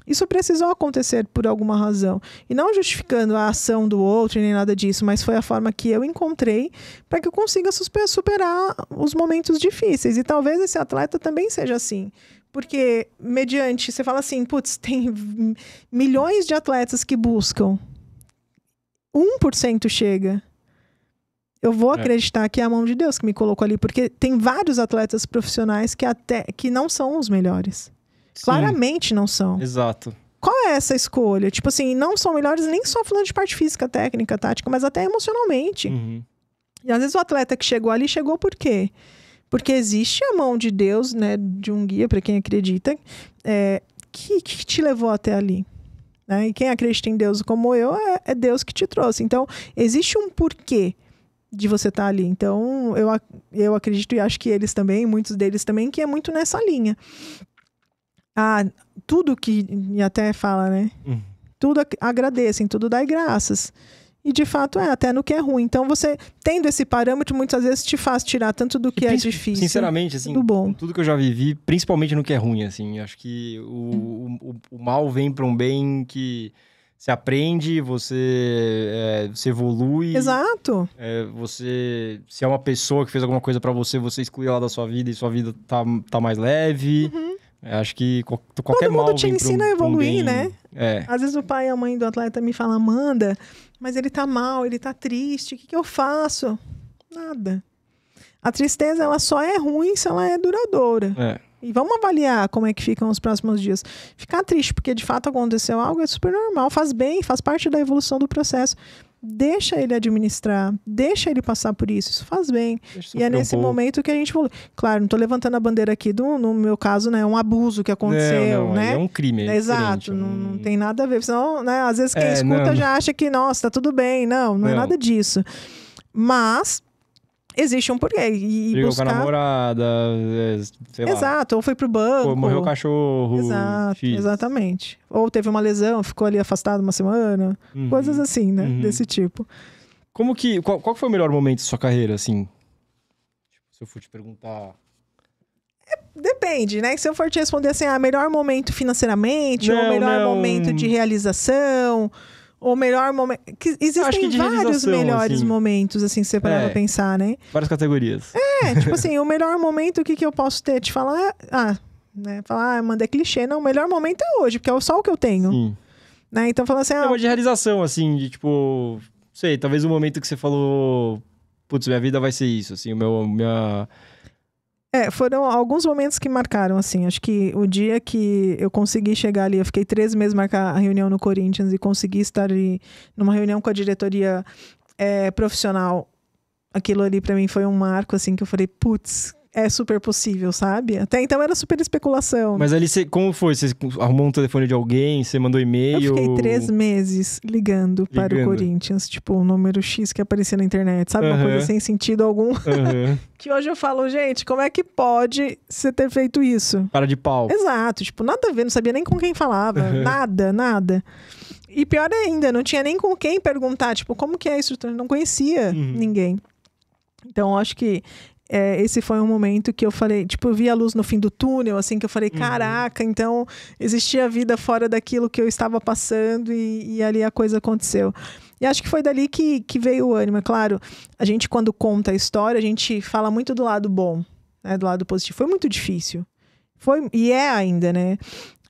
B: isso precisou acontecer por alguma razão. E não justificando a ação do outro nem nada disso, mas foi a forma que eu encontrei para que eu consiga superar os momentos difíceis. E talvez esse atleta também seja assim. Porque, mediante, você fala assim, putz, tem milhões de atletas que buscam. 1% chega. Eu vou é. acreditar é. que é a mão de Deus que me colocou ali, porque tem vários atletas profissionais que até que não são os melhores. Claramente não são. Exato. Qual é essa escolha? Tipo assim, não são melhores nem só falando de parte física, técnica, tática, mas até emocionalmente. Uhum. E às vezes o atleta que chegou ali chegou por quê? Porque existe a mão de Deus, né, de um guia para quem acredita, é, que, que te levou até ali. Né? E quem acredita em Deus como eu é, é, Deus que te trouxe. Então, existe um porquê de você estar tá ali. Então, eu, eu acredito e acho que eles também, muitos deles também, que é muito nessa linha. Ah, tudo que. E até fala, né? Uhum. Tudo agradecem, tudo dá graças. E de fato é, até no que é ruim. Então você, tendo esse parâmetro, muitas vezes te faz tirar tanto do que e, é difícil. Sinceramente, assim, do
A: bom. tudo que eu já vivi, principalmente no que é ruim, assim. Acho que o, o, o mal vem para um bem que você aprende, você, é, você evolui. Exato. É, você, se é uma pessoa que fez alguma coisa para você, você exclui ela da sua vida e sua vida tá, tá mais leve. Uhum. É, acho que qualquer Todo mundo mal te ensina a evoluir, bem... né? É. Às vezes
B: o pai e a mãe do atleta me falam, Amanda, mas ele tá mal, ele tá triste, o que, que eu faço? Nada. A tristeza, ela só é ruim se ela é duradoura. É. E vamos avaliar como é que ficam os próximos dias. Ficar triste porque de fato aconteceu algo é super normal, faz bem, faz parte da evolução do processo. Deixa ele administrar, deixa ele passar por isso, isso faz bem. e é nesse um momento que a gente falou. Claro, não estou levantando a bandeira aqui do, no meu caso, né? Um abuso que aconteceu, não, não, né? É um crime. É Exato, não, não, tem nada a ver. Senão, né? Às vezes quem é, escuta já acha que, nossa, tá tudo bem. Não, não, é nada disso. Mas Existe um porquê. E Brigou buscar... com a
A: namorada, é, sei lá. Exato,
B: ou foi pro banco. Ou morreu o cachorro.
A: Exato, X.
B: exatamente. Ou teve uma lesão, ficou ali afastado uma semana. Uhum. Coisas assim, né? Uhum. Desse tipo. Como que... Qual, qual foi o melhor momento de sua carreira, assim?
A: Tipo, se eu for te perguntar...
B: É, depende, né? Se eu for te responder assim, ah, melhor momento financeiramente, não, ou melhor não... momento de realização, o melhor momento. Existem vários assim, melhores assim. momentos, assim, se você é, pensar, né?
A: Várias categorias. É, tipo assim,
B: o melhor momento, o que, que eu posso ter? Te falar. Ah, né? Falar, ah, manda clichê. Não, o melhor momento é hoje, porque é só o que eu tenho. Sim. Né? Então falando
A: assim. É ah, uma de realização, assim, de tipo. Sei, talvez o momento que você falou. Putz, minha vida vai ser isso, assim, o meu. Minha
B: é, foram alguns momentos que marcaram, assim. Acho que o dia que eu consegui chegar ali, eu fiquei três meses marcar a reunião no Corinthians e consegui estar ali numa reunião com a diretoria é, profissional. Aquilo ali para mim foi um marco, assim, que eu falei, putz, é super possível, sabe? Até então era super especulação.
A: Mas ali, você, como foi? Você arrumou um telefone de alguém? Você mandou e-mail? Eu fiquei três
B: meses ligando, ligando. para o Corinthians. Tipo, o um número X que aparecia na internet. Sabe? Uhum. Uma coisa sem sentido algum. Uhum. que hoje eu falo, gente, como é que pode você ter feito isso? Para de pau. Exato. Tipo, nada a ver. Não sabia nem com quem falava. Uhum. Nada, nada. E pior ainda, não tinha nem com quem perguntar. Tipo, como que é isso? não conhecia uhum. ninguém. Então, acho que é, esse foi um momento que eu falei, tipo, eu vi a luz no fim do túnel, assim, que eu falei, uhum. caraca, uhum. então existia vida fora daquilo que eu estava passando e, e ali a coisa aconteceu. E acho que foi dali que, que veio o ânimo. É claro, a gente quando conta a história, a gente fala muito do lado bom, né, do lado positivo. Foi muito difícil. Foi, e é ainda, né?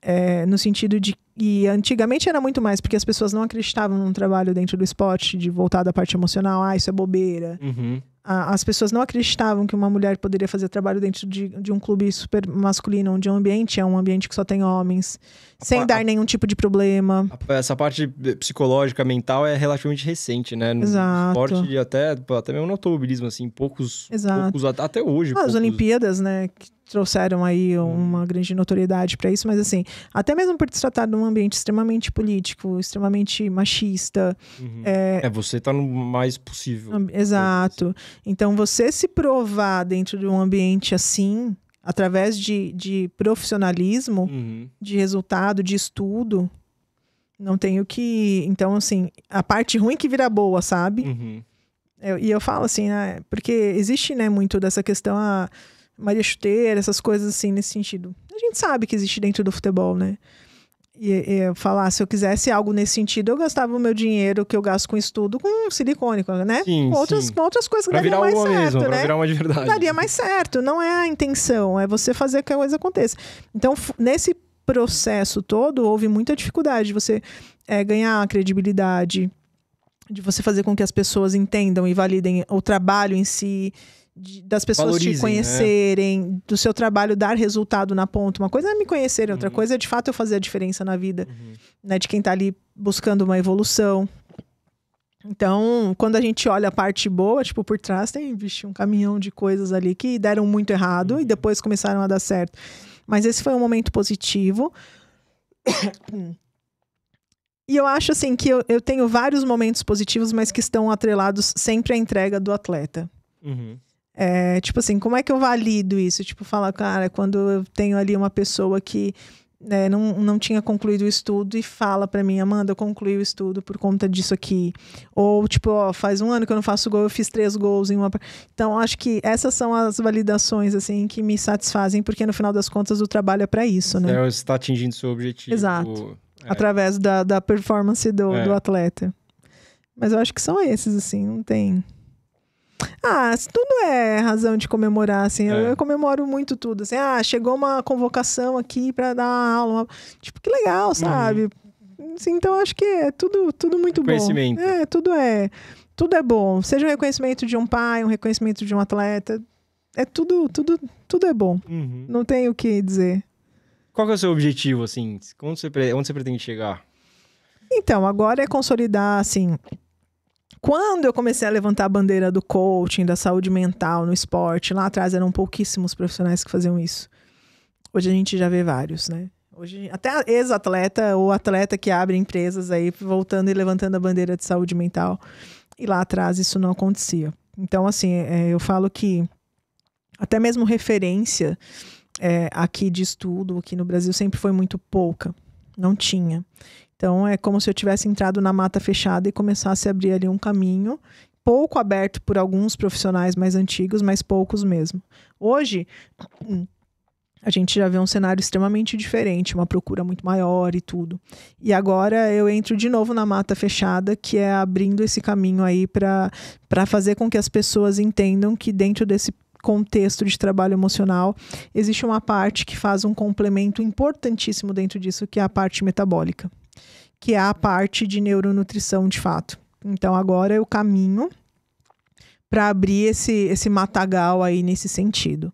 B: É, no sentido de e antigamente era muito mais porque as pessoas não acreditavam num trabalho dentro do esporte de voltar da parte emocional ah isso é bobeira uhum as pessoas não acreditavam que uma mulher poderia fazer trabalho dentro de, de um clube super masculino, onde o ambiente é um ambiente que só tem homens, a sem dar nenhum tipo de problema.
A: essa parte psicológica, mental é relativamente recente, né? No Exato. esporte, até, até mesmo no automobilismo, assim, poucos. Exato. poucos até hoje. Ah, poucos... As Olimpíadas,
B: né? Que trouxeram aí hum. uma grande notoriedade para isso, mas assim, até mesmo por se tratar de um ambiente extremamente político, extremamente machista. Uhum. É... é...
A: você tá no mais possível.
B: Exato. Então, você se provar dentro de um ambiente assim, através de, de profissionalismo, uhum. de resultado, de estudo, não tenho que. Então, assim, a parte ruim que vira boa, sabe? Uhum. Eu, e eu falo assim, né? Porque existe, né, muito dessa questão. Ah, Maria Chuteira, essas coisas assim nesse sentido. A gente sabe que existe dentro do futebol, né? E, e falar, se eu quisesse algo nesse sentido, eu gastava o meu dinheiro que eu gasto com estudo com silicone, né? Sim, com outras, sim. Com outras coisas que daria mais certo, mesmo, né? virar uma de verdade. Daria mais certo, não é a intenção, é você fazer que a coisa aconteça. Então, nesse processo todo, houve muita dificuldade de você é, ganhar credibilidade, de você fazer com que as pessoas entendam e validem o trabalho em si, de, das pessoas Valorizem, te né? conhecerem, né? do seu trabalho dar resultado na ponta. Uma coisa é me conhecerem, outra uhum. coisa é de fato eu fazer a diferença na vida, uhum. né? De quem está ali buscando uma evolução. Então, quando a gente olha a parte boa, tipo, por trás tem, vixe, um caminhão de coisas ali que deram muito errado uhum. e depois começaram a dar certo. Mas esse foi um momento positivo. E eu acho assim que eu, eu, tenho vários momentos positivos, mas que estão atrelados sempre à entrega do atleta. Uhum. É, tipo assim, como é que eu valido isso? Tipo, falar, cara, quando eu tenho ali uma pessoa que né, não, não tinha concluído o estudo e fala para mim, Amanda, eu concluí o estudo por conta disso aqui. Ou, tipo, ó, faz um ano que eu não faço gol, eu fiz três gols em uma. Então, acho que essas são as validações, assim, que me satisfazem, porque no final das contas o trabalho é para isso, né? É, você
A: está atingindo seu objetivo. Exato.
B: É. Através da, da performance do, é. do atleta. Mas eu acho que são esses, assim, não tem. Ah, tudo é razão de comemorar, assim. É. Eu, eu, comemoro muito tudo. Assim, ah, chegou uma convocação aqui para dar uma aula. Tipo, que legal, uhum. sabe? Uhum. Assim, então, acho que é tudo, tudo muito Conhecimento. bom. É, tudo é. Tudo é bom. Seja um reconhecimento de um pai, um reconhecimento de um atleta. É tudo, tudo, tudo é bom. Uhum. Não tem o que dizer.
A: Qual é o seu objetivo, assim? Onde você, onde você pretende chegar?
B: Então, agora é consolidar, assim, quando eu comecei a levantar a bandeira do coaching, da saúde mental no esporte, lá atrás eram pouquíssimos profissionais que faziam isso. Hoje a gente já vê vários, né? Hoje, até ex-atleta ou atleta que abre empresas aí, voltando e levantando a bandeira de saúde mental. E lá atrás isso não acontecia. Então, assim, é, eu falo que até mesmo referência é, aqui de estudo, aqui no Brasil, sempre foi muito pouca. Não tinha. Então é como se eu tivesse entrado na mata fechada e começasse a abrir ali um caminho, pouco aberto por alguns profissionais mais antigos, mas poucos mesmo. Hoje a gente já vê um cenário extremamente diferente, uma procura muito maior e tudo. E agora eu entro de novo na mata fechada, que é abrindo esse caminho aí para fazer com que as pessoas entendam que dentro desse contexto de trabalho emocional, existe uma parte que faz um complemento importantíssimo dentro disso, que é a parte metabólica que é a parte de neuronutrição de fato. Então agora eu caminho para abrir esse, esse matagal aí nesse sentido.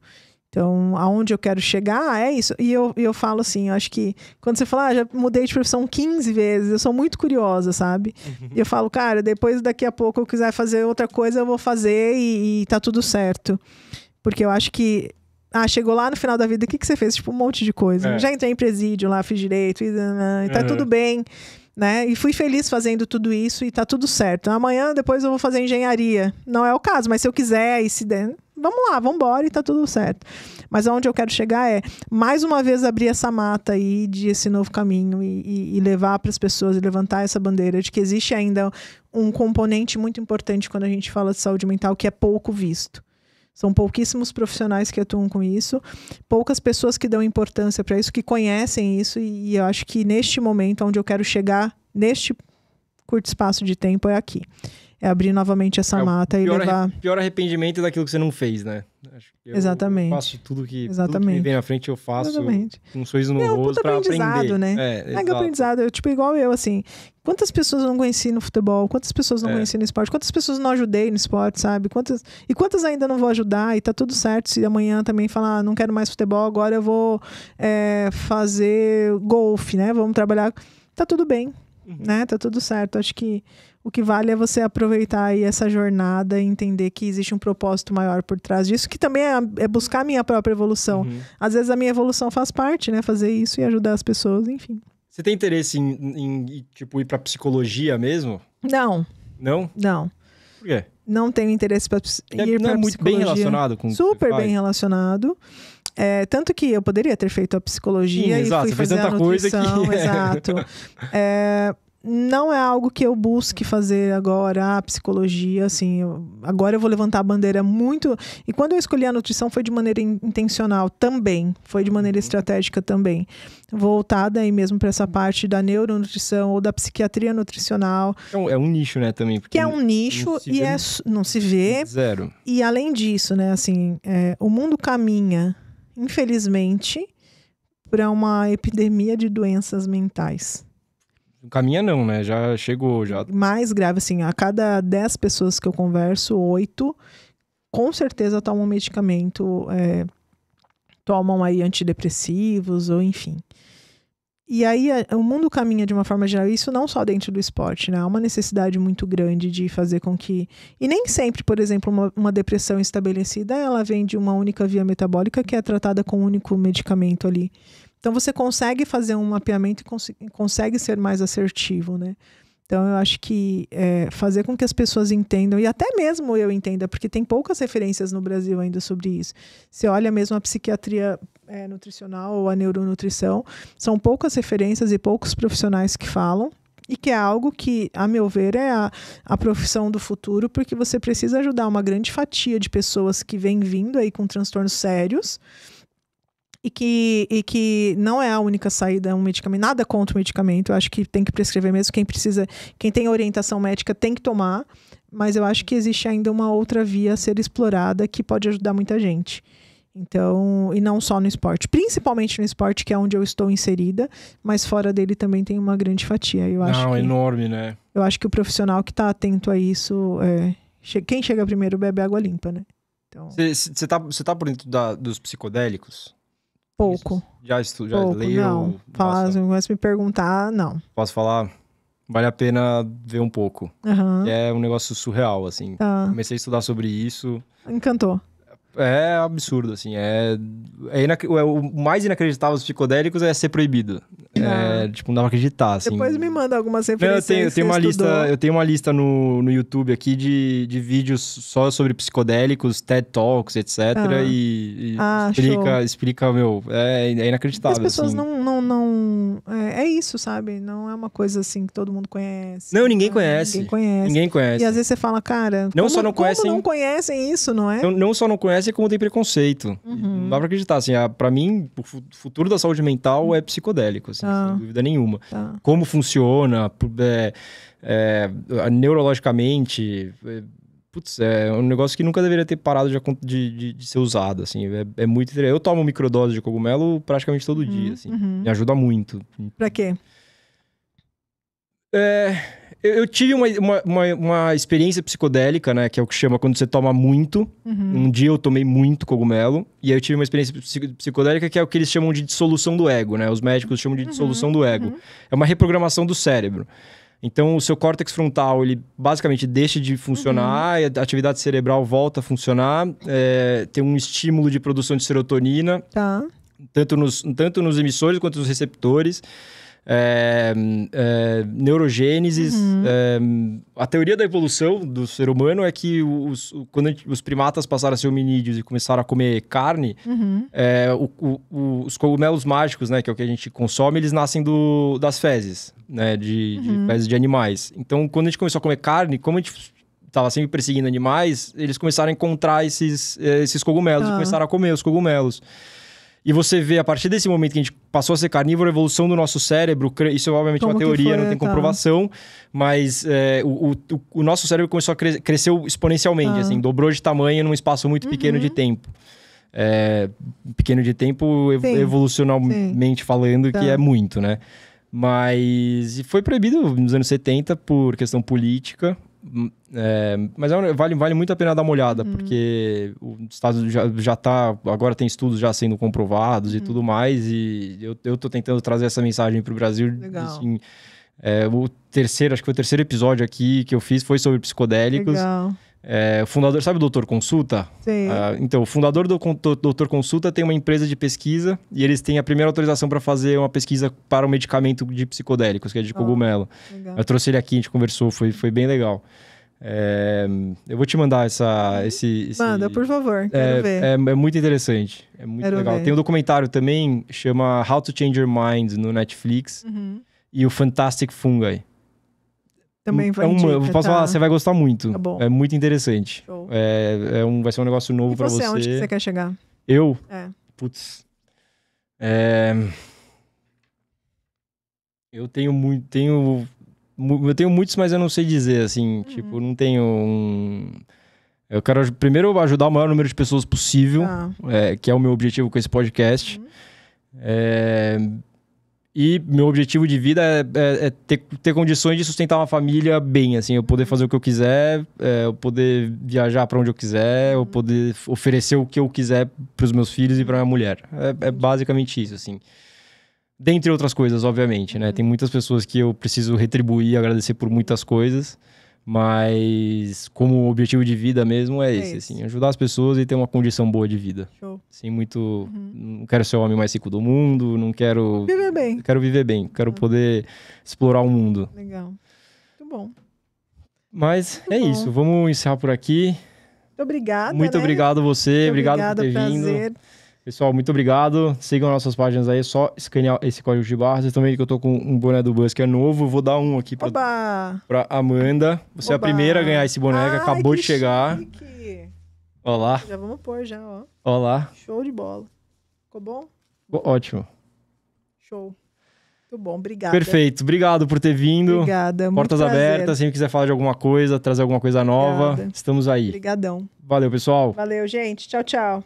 B: Então, aonde eu quero chegar ah, é isso. E eu, eu falo assim, eu acho que quando você fala, ah, já mudei de profissão 15 vezes, eu sou muito curiosa, sabe? Uhum. E eu falo, cara, depois daqui a pouco eu quiser fazer outra coisa, eu vou fazer e, e tá tudo certo. Porque eu acho que ah, chegou lá no final da vida, o que, que você fez? Tipo, um monte de coisa. É. Já entrei em presídio lá, fiz direito, e, né, né, e tá uhum. tudo bem, né? E fui feliz fazendo tudo isso e tá tudo certo. Amanhã depois eu vou fazer engenharia. Não é o caso, mas se eu quiser e se der, vamos lá, vamos embora e tá tudo certo. Mas aonde eu quero chegar é, mais uma vez, abrir essa mata aí de esse novo caminho e, e, e levar para as pessoas e levantar essa bandeira de que existe ainda um componente muito importante quando a gente fala de saúde mental que é pouco visto são pouquíssimos profissionais que atuam com isso, poucas pessoas que dão importância para isso, que conhecem isso, e eu acho que neste momento onde eu quero chegar, neste curto espaço de tempo, é aqui é abrir novamente essa é, mata pior, e levar.
A: Pior arrependimento é daquilo que você não fez, né?
B: Eu, Exatamente. Eu
A: faço tudo que, Exatamente. Tudo que vem na frente, eu faço Exatamente. um sorriso no é, rosto pra aprendizado, Né? É, é, aprendizado,
B: eu, tipo, igual eu, assim. Quantas pessoas eu não conheci no futebol? Quantas pessoas não é. conheci no esporte? Quantas pessoas não ajudei no esporte, sabe? Quantas, e quantas ainda não vou ajudar? E tá tudo certo se amanhã também falar, ah, não quero mais futebol, agora eu vou é, fazer golfe, né? Vamos trabalhar. Tá tudo bem, uhum. né? Tá tudo certo. Acho que o que vale é você aproveitar aí essa jornada e entender que existe um propósito maior por trás disso, que também é, é buscar a minha própria evolução. Uhum. Às vezes a minha evolução faz parte, né? Fazer isso e ajudar as pessoas, enfim.
A: Você tem interesse em, em tipo, ir pra psicologia mesmo? Não. Não? Não. Por quê?
B: Não tenho interesse pra é, ir não é pra é muito bem relacionado com Super bem relacionado. É, tanto que eu poderia ter feito a psicologia Sim, e exato, fui fazer a nutrição, coisa que... É. exato. É, não é algo que eu busque fazer agora, a psicologia, assim, eu, agora eu vou levantar a bandeira muito. E quando eu escolhi a nutrição foi de maneira intencional também, foi de maneira uhum. estratégica também, voltada aí mesmo para essa parte da neuronutrição ou da psiquiatria nutricional. é um é
A: nicho, né, também, porque que é um nicho e é
B: não se vê. Zero. E além disso, né, assim, é, o mundo caminha, infelizmente, para uma epidemia de doenças mentais
A: Caminha não, né? Já chegou, já.
B: Mais grave, assim, a cada 10 pessoas que eu converso, 8 com certeza tomam medicamento, é, tomam aí antidepressivos, ou enfim. E aí a, o mundo caminha de uma forma geral, isso não só dentro do esporte, né? Há uma necessidade muito grande de fazer com que. E nem sempre, por exemplo, uma, uma depressão estabelecida ela vem de uma única via metabólica que é tratada com um único medicamento ali. Então você consegue fazer um mapeamento e cons consegue ser mais assertivo, né? Então eu acho que é, fazer com que as pessoas entendam, e até mesmo eu entenda, porque tem poucas referências no Brasil ainda sobre isso. Você olha mesmo a psiquiatria é, nutricional ou a neuronutrição, são poucas referências e poucos profissionais que falam e que é algo que, a meu ver, é a, a profissão do futuro, porque você precisa ajudar uma grande fatia de pessoas que vêm vindo aí com transtornos sérios e que, e que não é a única saída, é um medicamento, nada contra o medicamento, eu acho que tem que prescrever mesmo, quem precisa, quem tem orientação médica tem que tomar, mas eu acho que existe ainda uma outra via a ser explorada que pode ajudar muita gente. Então, e não só no esporte, principalmente no esporte, que é onde eu estou inserida, mas fora dele também tem uma grande fatia. Eu acho não, que,
A: enorme, né?
B: Eu acho que o profissional que está atento a isso, é, quem chega primeiro bebe água limpa, né?
A: Então você então... tá, tá por dentro da, dos psicodélicos? Pouco. Isso. Já, estudo, já Pouco, Não.
B: Falar, mas me perguntar, não.
A: Posso falar? Vale a pena ver um pouco. Uhum. É um negócio surreal, assim. Tá. Comecei a estudar sobre isso. Encantou. É absurdo, assim. É, é, inac... É, o mais inacreditável dos psicodélicos é ser proibido. É, ah. tipo, não dá pra acreditar, assim. Depois
B: me manda algumas referências. eu tenho, eu tenho uma lista, eu
A: tenho uma lista no, no YouTube aqui de, de vídeos só sobre psicodélicos, TED Talks, etc. Ah. E, e
B: ah, explica, show.
A: explica, meu, é, é inacreditável. As pessoas assim.
B: não. não, não é, é, isso, sabe? Não é uma coisa assim que todo mundo
A: conhece. Não, ninguém é, conhece. Ninguém conhece. Ninguém conhece. E às
B: vezes você fala, cara. Não como, só não conhecem. não conhecem isso, não é? Não,
A: não só não conhecem conhece é como tem preconceito. Uhum. Não dá pra acreditar, assim, a, ah, pra mim, o futuro da saúde mental é psicodélico, assim, tá. sem dúvida nenhuma. Tá. Como funciona, é, é, neurologicamente... É, putz, é um negócio que nunca deveria ter parado de, de, de ser usado, assim, é, é muito Eu tomo microdose de cogumelo praticamente todo uhum, dia, assim, uhum. me ajuda muito. Pra quê? É, eu, eu, tive uma, uma, uma, uma, experiência psicodélica, né? Que é o que chama quando você toma muito. Uhum. Um dia eu tomei muito cogumelo. E aí eu tive uma experiência psicodélica que é o que eles chamam de dissolução do ego, né? Os médicos chamam de uhum. dissolução uhum. do ego. Uhum. É uma reprogramação do cérebro. Então, o seu córtex frontal, ele basicamente deixa de funcionar, uhum. a atividade cerebral volta a funcionar, é, tem um estímulo de produção de serotonina, tá. tanto, nos, tanto nos emissores quanto nos receptores é, é, neurogênesis. Uhum. É, a teoria da evolução do ser humano é que os, quando os primatas passaram a ser hominídeos e começaram a comer carne, uhum. o, o, os cogumelos mágicos, né, que é o que a gente consome, eles nascem do, das fezes, né, de, uhum. de fezes de animais. Então, quando a gente começou a comer carne, como a gente estava sempre perseguindo animais, eles começaram a encontrar esses, esses cogumelos e ah. começaram a comer os cogumelos. E você vê, a partir desse momento que a gente passou a ser carnívoro, a evolução do nosso cérebro, isso é obviamente Como uma teoria, foi, não tem tá. comprovação, mas é, o, o, o, nosso cérebro começou a crescer cresceu exponencialmente, ah. assim, dobrou de tamanho num espaço muito uhum. pequeno de tempo. É, pequeno de tempo, ev, sim, evolucionalmente sim. falando, tá. que é muito, né? Mas foi proibido nos anos 70 por questão política, é, mas é, vale, vale muito a pena dar uma olhada, uhum. porque os Estados já, já tá. Agora tem estudos já sendo comprovados e uhum. tudo mais, e eu, eu tô tentando trazer essa mensagem para o Brasil. Legal. Assim, é, o terceiro, acho que foi o terceiro episódio aqui que eu fiz foi sobre psicodélicos. Legal. É, o fundador, sabe o Doutor Consulta? Sim. Ah, então, o fundador do Doutor Consulta tem uma empresa de pesquisa e eles têm a primeira autorização para fazer uma pesquisa para um medicamento de psicodélicos, que é de oh, cogumelo. Legal. Eu trouxe ele aqui, a gente conversou, foi, foi bem legal. É, eu vou te mandar essa, esse, esse
B: Manda, por favor. É, quero é, ver. É,
A: é muito interessante.
B: É muito quero legal. Ver. Tem um
A: documentário também, chama How to Change Your Mind no Netflix. Uhum. E o Fantastic Fungi. Também vai é uma, indica, Posso tá. falar, você vai gostar muito. Tá é muito interessante. É, é, um, vai ser um negócio novo para você. Pra você, onde que você quer chegar? Eu? É. Putz. É... Eu tenho muito. Tenho eu tenho muitos, mas eu não sei dizer, assim. Uhum. Tipo, não tenho um. Eu quero primeiro ajudar o maior número de pessoas possível, ah. é, que é o meu objetivo com esse podcast. Uhum. É, e meu objetivo de vida é, é, é ter, ter, condições de sustentar uma família bem, assim, eu poder uhum. fazer o que eu quiser, é, eu poder viajar para onde eu quiser, eu uhum. poder oferecer o que eu quiser para os meus filhos e para minha mulher. É, é, basicamente isso, assim. Dentre outras coisas, obviamente, né? Uhum. Tem muitas pessoas que eu preciso retribuir, agradecer por muitas coisas, mas como objetivo de vida mesmo é, é esse, assim, ajudar as pessoas e ter uma condição boa de vida. Show. Sem muito, uhum. não quero ser o homem mais rico do mundo, não quero viver bem. Quero viver bem, quero uhum. poder explorar o mundo.
B: Legal. Muito bom.
A: Mas muito é bom. isso, vamos encerrar por aqui.
B: Muito obrigado. Muito né? obrigado
A: você, Muito obrigado por ter prazer. vindo. Pessoal, muito obrigado. Sigam nossas páginas aí, é só escanear esse código de barras Vocês também que eu tô com um boné do Buzz que é novo. Vou dar um aqui pra, pra Amanda. Você Oba! é a primeira a ganhar esse boné, que acabou de chegar.
B: Chique. lá. Já vamos pôr já, ó. Olá. lá. Show de bola. Ficou bom? Ficou ótimo. Show. Muito bom, obrigado. Perfeito,
A: obrigado por ter vindo. Obrigada, Portas prazer. abertas, sempre quiser falar de alguma coisa, trazer alguma coisa nova, Obrigada. estamos aí. Obrigadão. Valeu, pessoal.
B: Valeu, gente. Tchau, tchau.